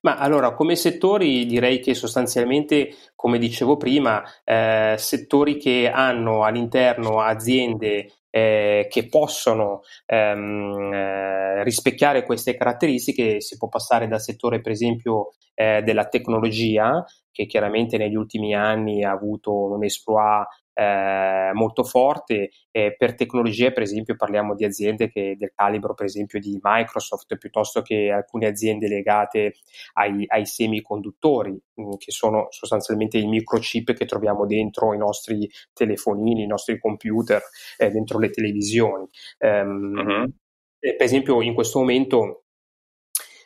Ma allora, come settori direi che sostanzialmente, come dicevo prima, eh, settori che hanno all'interno aziende eh, che possono ehm, eh, rispecchiare queste caratteristiche, si può passare dal settore per esempio eh, della tecnologia, che chiaramente negli ultimi anni ha avuto un exploit eh, molto forte. Eh, per tecnologie, per esempio, parliamo di aziende che, del calibro, per esempio, di Microsoft, piuttosto che alcune aziende legate ai, ai semiconduttori, mm, che sono sostanzialmente i microchip che troviamo dentro i nostri telefonini, i nostri computer, eh, dentro le televisioni. Um, mm-hmm. Per esempio, in questo momento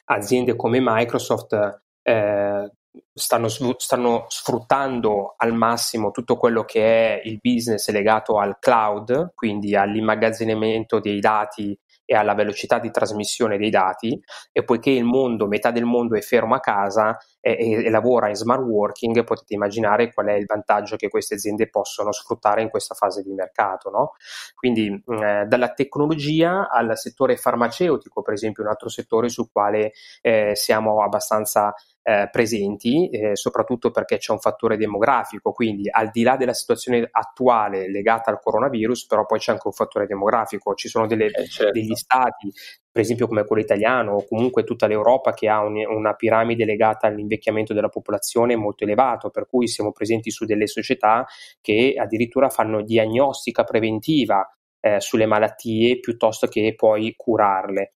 aziende come Microsoft eh, stanno, stanno, sfruttando al massimo tutto quello che è il business legato al cloud, quindi all'immagazzinamento dei dati e alla velocità di trasmissione dei dati e poiché il mondo, metà del mondo è fermo a casa e, e, e lavora in smart working, potete immaginare qual è il vantaggio che queste aziende possono sfruttare in questa fase di mercato. No? Quindi mm, eh, dalla tecnologia al settore farmaceutico, per esempio, un altro settore sul quale eh, siamo abbastanza eh, presenti, eh, soprattutto perché c'è un fattore demografico, quindi al di là della situazione attuale legata al coronavirus, però poi c'è anche un fattore demografico, ci sono delle, eh, certo. degli stati, per esempio come quello italiano o comunque tutta l'Europa che ha un, una piramide legata all'invecchiamento della popolazione molto elevato, per cui siamo presenti su delle società che addirittura fanno diagnostica preventiva eh, sulle malattie piuttosto che poi curarle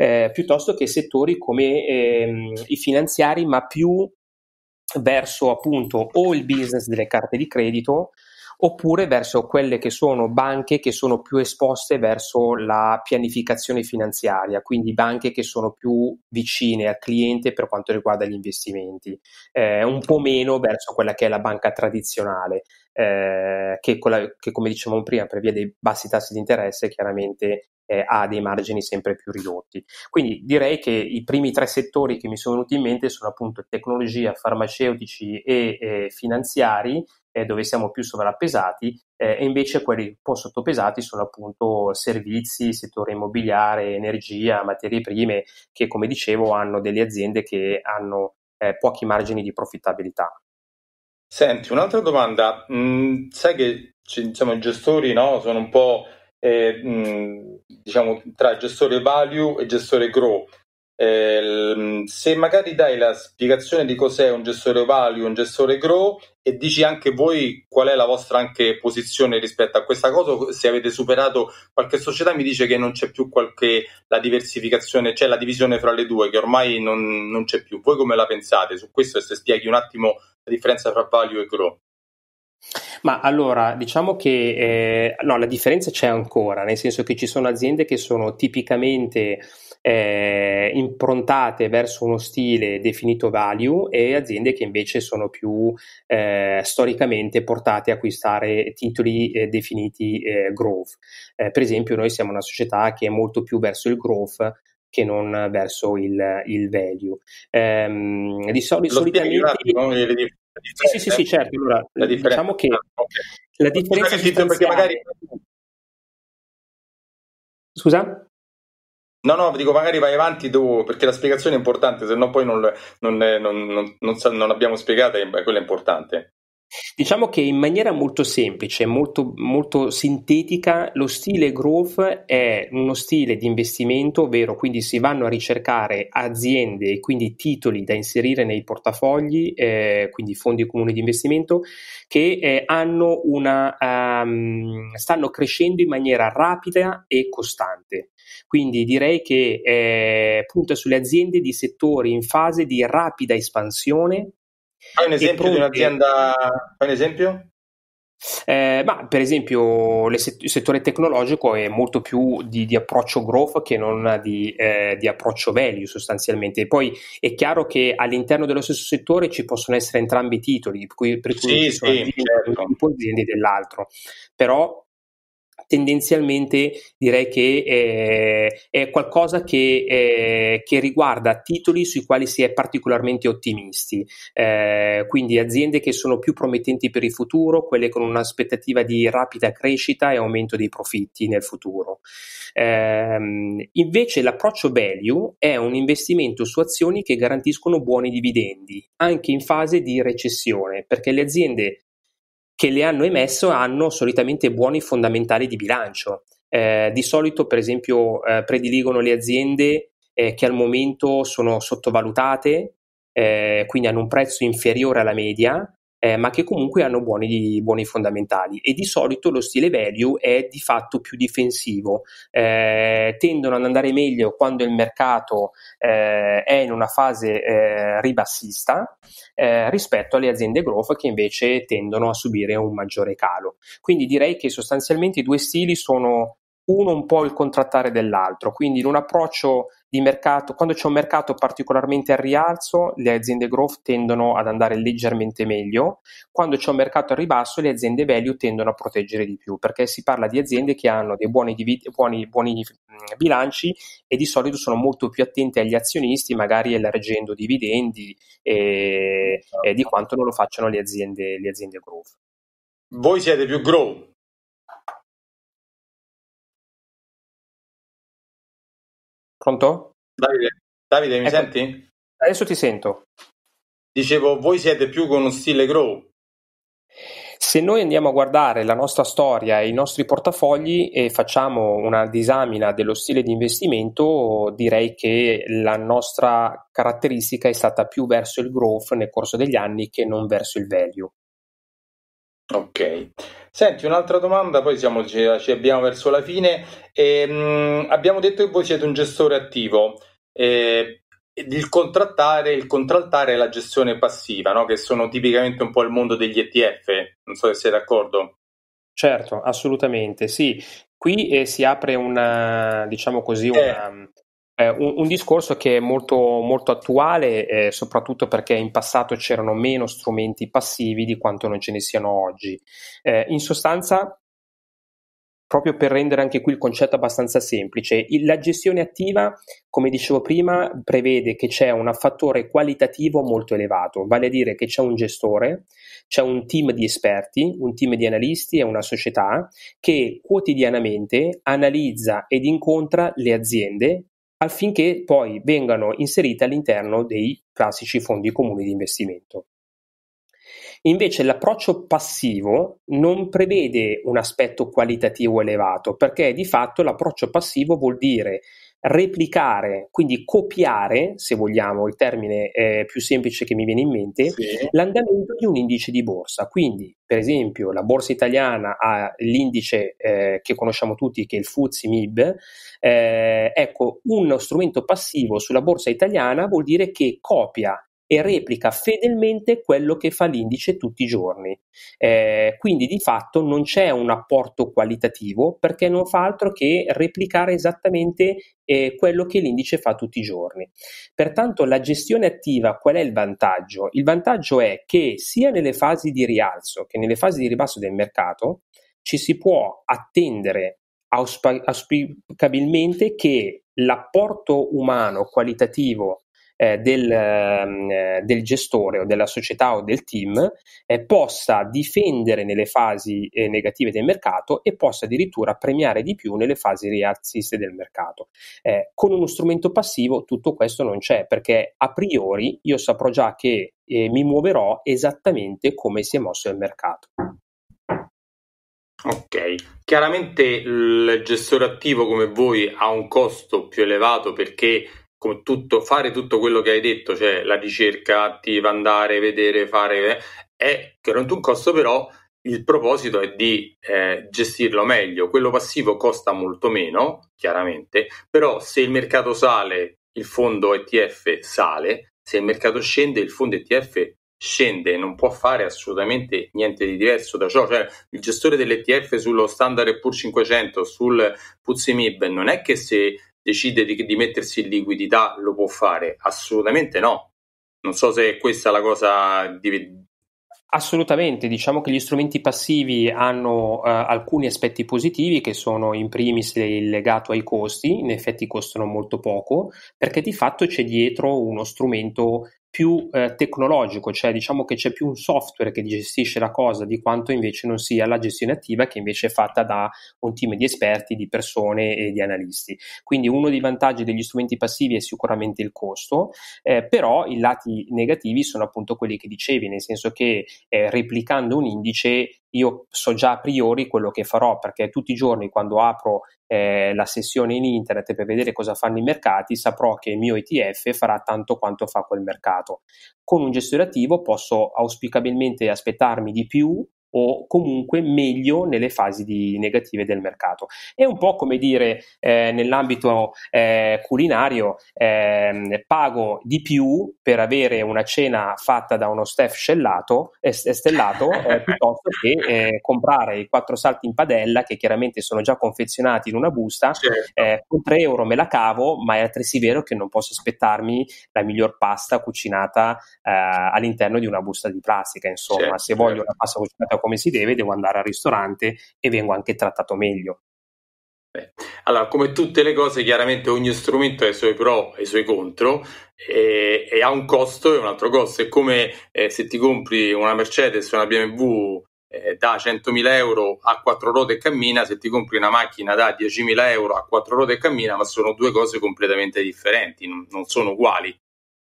eh, piuttosto che settori come ehm, i finanziari, ma più verso appunto o il business delle carte di credito oppure verso quelle che sono banche che sono più esposte verso la pianificazione finanziaria, quindi banche che sono più vicine al cliente per quanto riguarda gli investimenti, eh, un po' meno verso quella che è la banca tradizionale. Eh, che, la, che, come dicevamo prima, per via dei bassi tassi di interesse, chiaramente eh, ha dei margini sempre più ridotti. Quindi direi che i primi tre settori che mi sono venuti in mente sono appunto tecnologia, farmaceutici e eh, finanziari, eh, dove siamo più sovrappesati eh, e invece quelli un po' sottopesati sono appunto servizi, settore immobiliare, energia, materie prime che come dicevo hanno delle aziende che hanno eh, pochi margini di profittabilità. Senti, un'altra domanda, mm, sai che diciamo, i gestori no, sono un po' mh, eh, mm, diciamo, tra gestore value e gestore grow Ehm, se magari dai la spiegazione di cos'è un gestore value, un gestore grow e dici anche voi qual è la vostra anche posizione rispetto a questa cosa, se avete superato qualche società mi dice che non c'è più qualche, la diversificazione, c'è cioè la divisione fra le due che ormai non, non c'è più. Voi come la pensate su questo e se spieghi un attimo la differenza tra value e grow? Ma allora, diciamo che eh, no, la differenza c'è ancora, nel senso che ci sono aziende che sono tipicamente eh, improntate verso uno stile definito value e aziende che invece sono più eh, storicamente portate a acquistare titoli eh, definiti eh, growth. Eh, per esempio noi siamo una società che è molto più verso il growth che non verso il, il value. Ehm, di soli, solitamente... Sì, sì, sì, certo. Allora, la diciamo che ah, okay. la differenza... Scusa? No, no, dico magari vai avanti tu, perché la spiegazione è importante, se no poi non, non, non, non abbiamo spiegato quella è importante. Diciamo che in maniera molto semplice, molto, molto sintetica, lo stile growth è uno stile di investimento, ovvero quindi si vanno a ricercare aziende e quindi titoli da inserire nei portafogli, eh, quindi fondi comuni di investimento, che eh, una, um, stanno crescendo in maniera rapida e costante. Quindi direi che eh, punta sulle aziende di settori in fase di rapida espansione Fai un esempio pronti... di un'azienda, fai un esempio? Eh, ma per esempio set- il settore tecnologico è molto più di, di approccio growth che non di, eh, di, approccio value sostanzialmente. Poi è chiaro che all'interno dello stesso settore ci possono essere entrambi i titoli, per cui, per cui sì, ci sono sì, aziende, certo. aziende dell'altro. Però tendenzialmente direi che eh, è qualcosa che, eh, che, riguarda titoli sui quali si è particolarmente ottimisti, eh, quindi aziende che sono più promettenti per il futuro, quelle con un'aspettativa di rapida crescita e aumento dei profitti nel futuro. Ehm, invece l'approccio value è un investimento su azioni che garantiscono buoni dividendi, anche in fase di recessione, perché le aziende che le hanno emesso hanno solitamente buoni fondamentali di bilancio. Eh, di solito, per esempio, eh, prediligono le aziende eh, che al momento sono sottovalutate, eh, quindi hanno un prezzo inferiore alla media eh, ma che comunque hanno buoni, buoni, fondamentali e di solito lo stile value è di fatto più difensivo, eh, tendono ad andare meglio quando il mercato eh, è in una fase eh, ribassista eh, rispetto alle aziende growth che invece tendono a subire un maggiore calo. Quindi direi che sostanzialmente i due stili sono uno un po' il contrattare dell'altro, quindi in un approccio di mercato, quando c'è un mercato particolarmente al rialzo, le aziende growth tendono ad andare leggermente meglio, quando c'è un mercato al ribasso, le aziende value tendono a proteggere di più, perché si parla di aziende che hanno dei buoni, divi- buoni, buoni bilanci e di solito sono molto più attente agli azionisti, magari elargendo dividendi e, e di esatto. quanto non lo facciano le aziende, le aziende growth. Voi siete più grow, Pronto? Davide, Davide mi ecco. senti? Adesso ti sento. Dicevo, voi siete più con uno stile grow. Se noi andiamo a guardare la nostra storia e i nostri portafogli e facciamo una disamina dello stile di investimento, direi che la nostra caratteristica è stata più verso il growth nel corso degli anni che non verso il value. Ok, Senti, un'altra domanda, poi siamo, ci, ci abbiamo verso la fine. Ehm, abbiamo detto che voi siete un gestore attivo. Eh, il contrattare, il contraltare è la gestione passiva, no? che sono tipicamente un po' il mondo degli ETF. Non so se sei d'accordo. Certo, assolutamente, sì. Qui eh, si apre una, diciamo così, eh. una, eh, un, un, discorso che è molto, molto attuale, eh, soprattutto perché in passato c'erano meno strumenti passivi di quanto non ce ne siano oggi. Eh, in sostanza, proprio per rendere anche qui il concetto abbastanza semplice, il, la gestione attiva, come dicevo prima, prevede che c'è un fattore qualitativo molto elevato, vale a dire che c'è un gestore, c'è un team di esperti, un team di analisti e una società che quotidianamente analizza ed incontra le aziende affinché poi vengano inserite all'interno dei classici fondi comuni di investimento. Invece l'approccio passivo non prevede un aspetto qualitativo elevato, perché di fatto l'approccio passivo vuol dire replicare, quindi copiare, se vogliamo, il termine eh, più semplice che mi viene in mente, sì. l'andamento di un indice di borsa. Quindi, per esempio, la borsa italiana ha l'indice eh, che conosciamo tutti, che è il FUZI MIB. Eh, ecco, uno strumento passivo sulla borsa italiana vuol dire che copia e replica fedelmente quello che fa l'indice tutti i giorni. Eh, quindi di fatto non c'è un apporto qualitativo perché non fa altro che replicare esattamente eh, quello che l'indice fa tutti i giorni. Pertanto la gestione attiva, qual è il vantaggio? Il vantaggio è che sia nelle fasi di rialzo che nelle fasi di ribasso del mercato ci si può attendere auspicabilmente che l'apporto umano qualitativo eh, del, ehm, eh, del, gestore o della società o del team eh, possa difendere nelle fasi eh, negative del mercato e possa addirittura premiare di più nelle fasi rialziste del mercato. Eh, con uno strumento passivo tutto questo non c'è perché a priori io saprò già che eh, mi muoverò esattamente come si è mosso il mercato. Ok, chiaramente il gestore attivo come voi ha un costo più elevato perché tutto, fare tutto quello che hai detto, cioè la ricerca attiva, andare, vedere, fare, eh, è chiaramente un costo, però il proposito è di eh, gestirlo meglio. Quello passivo costa molto meno, chiaramente, però se il mercato sale, il fondo ETF sale, se il mercato scende, il fondo ETF scende, non può fare assolutamente niente di diverso da ciò, cioè il gestore dell'ETF sullo Standard Poor's 500, sul Puzzi Mib, non è che se decide di, di mettersi in liquidità lo può fare? Assolutamente no. Non so se questa è la cosa di, Assolutamente, diciamo che gli strumenti passivi hanno uh, alcuni aspetti positivi che sono in primis il legato ai costi, in effetti costano molto poco perché di fatto c'è dietro uno strumento più eh, tecnologico, cioè diciamo che c'è più un software che gestisce la cosa di quanto invece non sia la gestione attiva che invece è fatta da un team di esperti, di persone e di analisti. Quindi uno dei vantaggi degli strumenti passivi è sicuramente il costo, eh, però i lati negativi sono appunto quelli che dicevi, nel senso che eh, replicando un indice io so già a priori quello che farò perché tutti i giorni quando apro eh, la sessione in internet per vedere cosa fanno i mercati saprò che il mio ETF farà tanto quanto fa quel mercato. Con un gestore attivo posso auspicabilmente aspettarmi di più o comunque meglio nelle fasi di, negative del mercato. È un po' come dire eh, nell'ambito eh, culinario eh, pago di più per avere una cena fatta da uno chef stellato eh, eh, piuttosto che eh, comprare i quattro salti in padella che chiaramente sono già confezionati in una busta. Certo. con 3 euro me la cavo, ma è altresì vero che non posso aspettarmi la miglior pasta cucinata all'interno di una busta di plastica. Insomma, certo. se voglio certo. una pasta cucinata come si deve, devo andare al ristorante e vengo anche trattato meglio. Beh, allora, come tutte le cose, chiaramente ogni strumento ha i suoi pro e i suoi contro e, e ha un costo e un altro costo. È come eh, se ti compri una Mercedes o una BMW eh, da 100.000 euro a quattro ruote e cammina, se ti compri una macchina da 10.000 euro a quattro ruote e cammina, ma sono due cose completamente differenti, non, non sono uguali.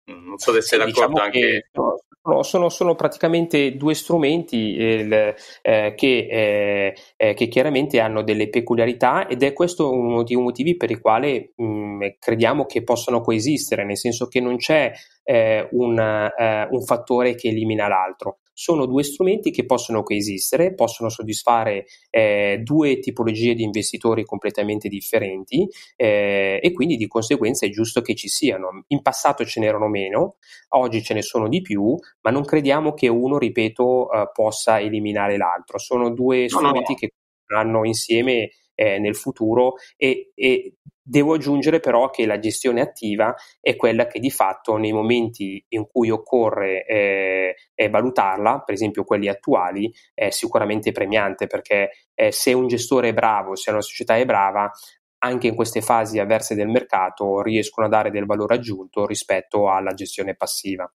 Non so se sei sì, diciamo d'accordo diciamo anche. Che, No, sono, sono, praticamente due strumenti eh, eh, che, eh, eh, che, chiaramente hanno delle peculiarità ed è questo uno dei motivi per i quali mh, mm, crediamo che possano coesistere, nel senso che non c'è eh, un, eh, un fattore che elimina l'altro sono due strumenti che possono coesistere, possono soddisfare eh, due tipologie di investitori completamente differenti eh, e quindi di conseguenza è giusto che ci siano. In passato ce n'erano meno, oggi ce ne sono di più, ma non crediamo che uno, ripeto, eh, possa eliminare l'altro. Sono due strumenti no, no, no. che hanno insieme eh, nel futuro e, e Devo aggiungere però che la gestione attiva è quella che di fatto nei momenti in cui occorre eh, eh, valutarla, per esempio quelli attuali, è sicuramente premiante perché eh, se un gestore è bravo, se una società è brava, anche in queste fasi avverse del mercato riescono a dare del valore aggiunto rispetto alla gestione passiva.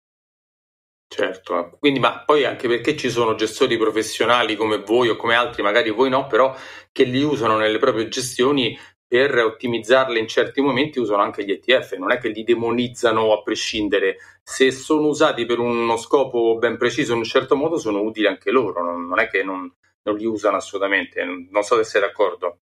Certo, quindi ma poi anche perché ci sono gestori professionali come voi o come altri, magari voi no, però che li usano nelle proprie gestioni per ottimizzarle in certi momenti usano anche gli ETF, non è che li demonizzano a prescindere, se sono usati per uno scopo ben preciso in un certo modo sono utili anche loro, non, è che non, non li usano assolutamente, non so se sei d'accordo.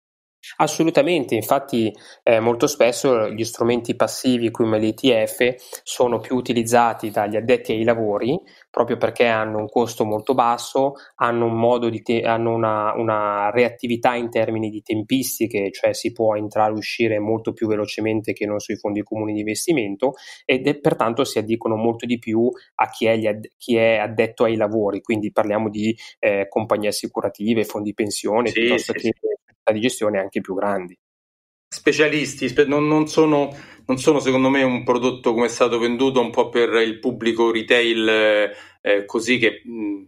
Assolutamente, infatti eh, molto spesso gli strumenti passivi come l'ETF sono più utilizzati dagli addetti ai lavori proprio perché hanno un costo molto basso, hanno, un te- hanno una, una, reattività in termini di tempistiche, cioè si può entrare e uscire molto più velocemente che non sui fondi comuni di investimento e è, pertanto si addicono molto di più a chi è, ad- chi è addetto ai lavori, quindi parliamo di eh, compagnie assicurative, fondi pensione, sì, piuttosto sì, che sì di gestione anche più grandi. Specialisti, non, non, sono, non, sono, secondo me un prodotto come è stato venduto un po' per il pubblico retail eh, così che mm,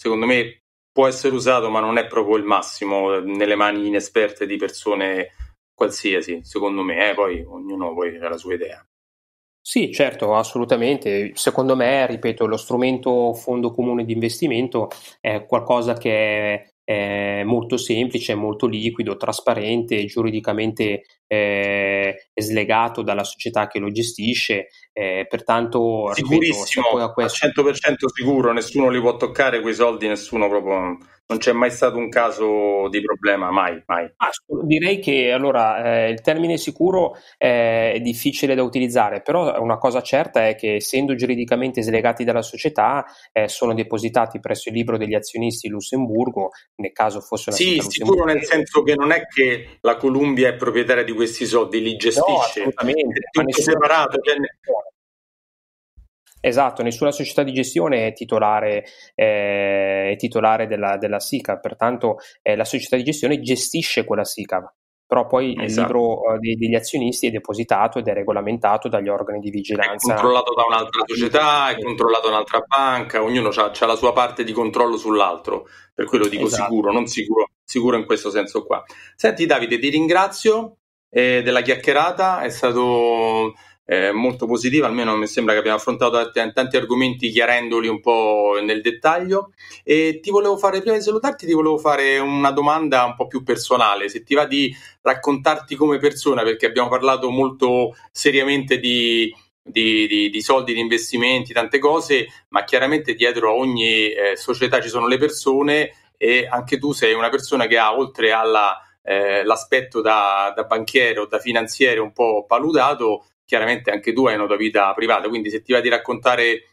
secondo me può essere usato ma non è proprio il massimo eh, nelle mani inesperte di persone qualsiasi, secondo me, eh? poi ognuno poi ha la sua idea. Sì, certo, assolutamente. Secondo me, ripeto, lo strumento fondo comune di investimento è qualcosa che è è molto semplice, molto liquido, trasparente, giuridicamente eh, slegato dalla società che lo gestisce, eh, pertanto sicurissimo, ripeto, a questo... 100% sicuro, nessuno li può toccare quei soldi, nessuno proprio non c'è mai stato un caso di problema, mai, mai. Ah, direi che allora eh, il termine sicuro eh, è difficile da utilizzare, però una cosa certa è che essendo giuridicamente slegati dalla società eh, sono depositati presso il libro degli azionisti Lussemburgo, nel caso fosse una Sì, sicuro nel senso che non è che la Columbia è proprietaria di questi soldi, li gestisce, no, è tutto separato, Esatto, nessuna società di gestione è titolare, eh, è titolare della, della SICAV, pertanto eh, la società di gestione gestisce quella SICAV, però poi esatto. il libro eh, degli azionisti è depositato ed è regolamentato dagli organi di vigilanza. È controllato da un'altra società, è controllato da un'altra banca, ognuno ha la sua parte di controllo sull'altro, per cui lo dico esatto. sicuro, non sicuro, sicuro in questo senso qua. Senti Davide, ti ringrazio eh, della chiacchierata, è stato eh, molto positiva, almeno mi sembra che abbiamo affrontato tanti argomenti chiarendoli un po' nel dettaglio. E ti volevo fare, prima di salutarti, ti volevo fare una domanda un po' più personale, se ti va di raccontarti come persona, perché abbiamo parlato molto seriamente di, di, di, di, soldi, di investimenti, tante cose, ma chiaramente dietro a ogni eh, società ci sono le persone e anche tu sei una persona che ha oltre all'aspetto eh, da, da banchiere o da finanziere un po' paludato, chiaramente anche tu hai una tua vita privata, quindi se ti va di raccontare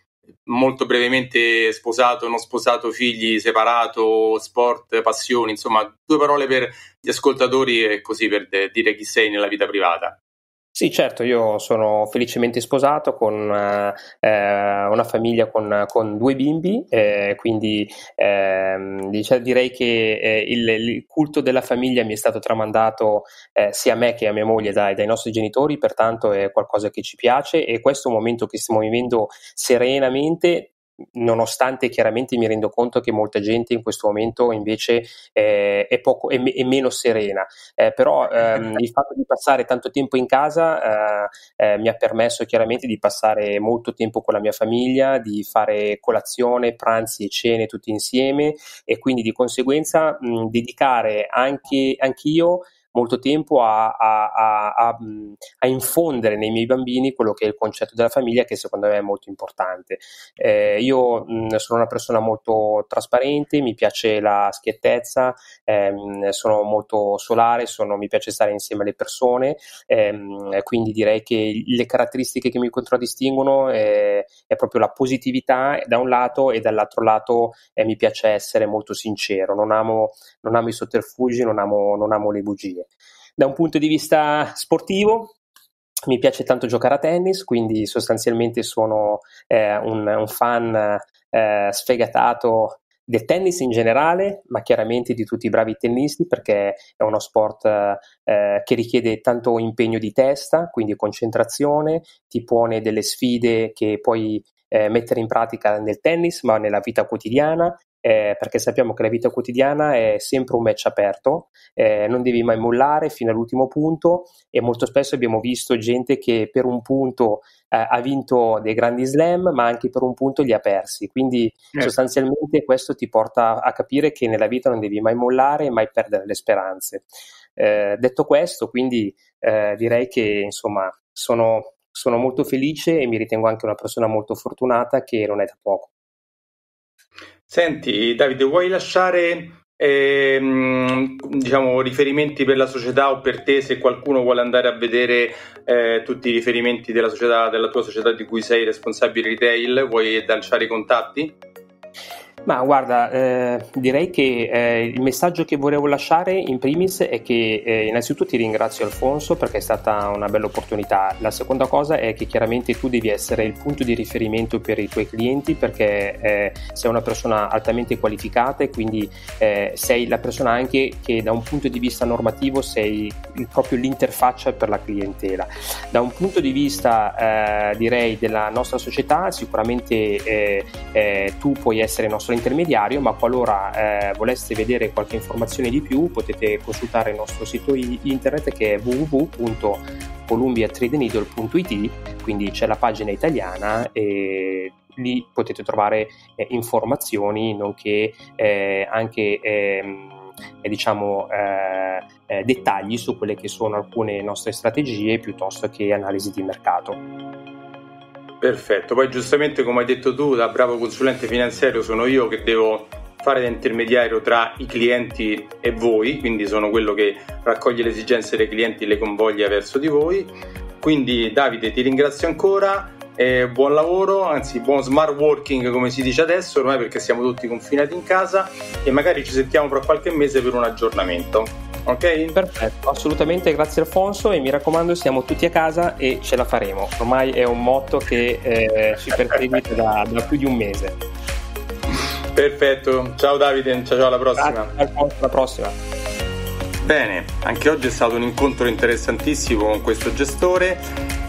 molto brevemente sposato, non sposato, figli, separato, sport, passioni, insomma due parole per gli ascoltatori e così per dire chi sei nella vita privata. Sì, certo, io sono felicemente sposato con una, eh, una famiglia con, con, due bimbi, eh, quindi eh, diciamo, direi che eh, il, il, culto della famiglia mi è stato tramandato eh, sia a me che a mia moglie dai, dai, nostri genitori, pertanto è qualcosa che ci piace e questo è un momento che stiamo vivendo serenamente nonostante chiaramente mi rendo conto che molta gente in questo momento invece eh, è, poco, è, è, meno serena, eh, però ehm, il fatto di passare tanto tempo in casa eh, eh, mi ha permesso chiaramente di passare molto tempo con la mia famiglia, di fare colazione, pranzi e cene tutti insieme e quindi di conseguenza mh, dedicare anche anch'io molto tempo a, a, a, a, infondere nei miei bambini quello che è il concetto della famiglia che secondo me è molto importante. Eh, io mh, sono una persona molto trasparente, mi piace la schiettezza, ehm, sono molto solare, sono, mi piace stare insieme alle persone, ehm, quindi direi che le caratteristiche che mi contraddistinguono eh, è proprio la positività da un lato e dall'altro lato eh, mi piace essere molto sincero, non amo, non amo i sotterfugi, non amo, non amo le bugie possibile. Da un punto di vista sportivo, mi piace tanto giocare a tennis, quindi sostanzialmente sono eh, un, un, fan eh, sfegatato del tennis in generale, ma chiaramente di tutti i bravi tennisti, perché è uno sport eh, che richiede tanto impegno di testa, quindi concentrazione, ti pone delle sfide che puoi eh, mettere in pratica nel tennis, ma nella vita quotidiana, eh, perché sappiamo che la vita quotidiana è sempre un match aperto, eh, non devi mai mollare fino all'ultimo punto e molto spesso abbiamo visto gente che per un punto eh, ha vinto dei grandi slam, ma anche per un punto li ha persi. Quindi eh. sostanzialmente questo ti porta a capire che nella vita non devi mai mollare e mai perdere le speranze. Eh, detto questo, quindi eh, direi che insomma sono sono molto felice e mi ritengo anche una persona molto fortunata che non è da poco. Senti, Davide, vuoi lasciare ehm, diciamo, riferimenti per la società o per te se qualcuno vuole andare a vedere eh, tutti i riferimenti della, società, della tua società di cui sei responsabile retail? Vuoi lanciare i contatti? Ma guarda, eh, direi che eh, il messaggio che volevo lasciare in primis è che eh, innanzitutto ti ringrazio Alfonso perché è stata una bella opportunità. La seconda cosa è che chiaramente tu devi essere il punto di riferimento per i tuoi clienti perché eh, sei una persona altamente qualificata e quindi eh, sei la persona anche che da un punto di vista normativo sei il, proprio l'interfaccia per la clientela. Da un punto di vista eh, direi della nostra società sicuramente tu puoi essere nostro nostro intermediario, ma qualora eh, voleste vedere qualche informazione di più potete consultare il nostro sito internet che è www.columbiatradeneedle.it, quindi c'è la pagina italiana e lì potete trovare eh, informazioni nonché eh, anche... Ehm, eh, diciamo, eh, eh, dettagli su quelle che sono alcune nostre strategie piuttosto che analisi di mercato. Perfetto, poi giustamente come hai detto tu, da bravo consulente finanziario sono io che devo fare da intermediario tra i clienti e voi, quindi sono quello che raccoglie le esigenze dei clienti e le convoglia verso di voi. Quindi Davide ti ringrazio ancora, eh, buon lavoro, anzi buon smart working come si dice adesso, ormai perché siamo tutti confinati in casa e magari ci sentiamo fra qualche mese per un aggiornamento. Ok? Perfetto, assolutamente, grazie Alfonso e mi raccomando siamo tutti a casa e ce la faremo. Ormai è un motto che eh, ci perseguite da, da, più di un mese. Perfetto, ciao Davide, ciao, ciao alla prossima. Alfonso, alla prossima. Bene, anche oggi è stato un incontro interessantissimo con questo gestore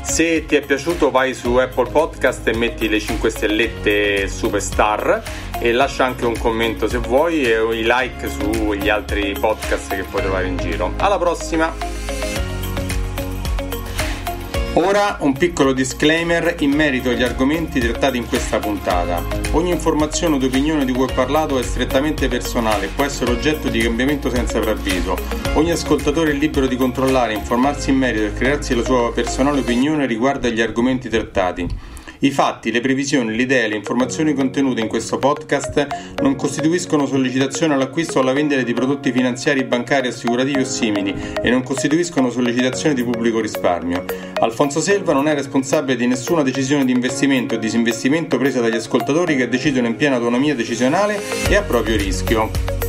se ti è piaciuto vai su Apple Podcast e metti le 5 stellette superstar e lascia anche un commento se vuoi e i like sugli altri podcast che puoi trovare in giro. Alla prossima! Ora un piccolo disclaimer in merito agli argomenti trattati in questa puntata. Ogni informazione o opinione di cui ho parlato è strettamente personale e può essere oggetto di cambiamento senza preavviso. Ogni ascoltatore è libero di controllare, informarsi in merito e crearsi la sua personale opinione riguardo agli argomenti trattati. I fatti, le previsioni, le idee, le informazioni contenute in questo podcast non costituiscono sollecitazione all'acquisto o alla vendita di prodotti finanziari, bancari, assicurativi o simili e non costituiscono sollecitazione di pubblico risparmio. Alfonso Selva non è responsabile di nessuna decisione di investimento o disinvestimento presa dagli ascoltatori che decidono in piena autonomia decisionale e a proprio rischio.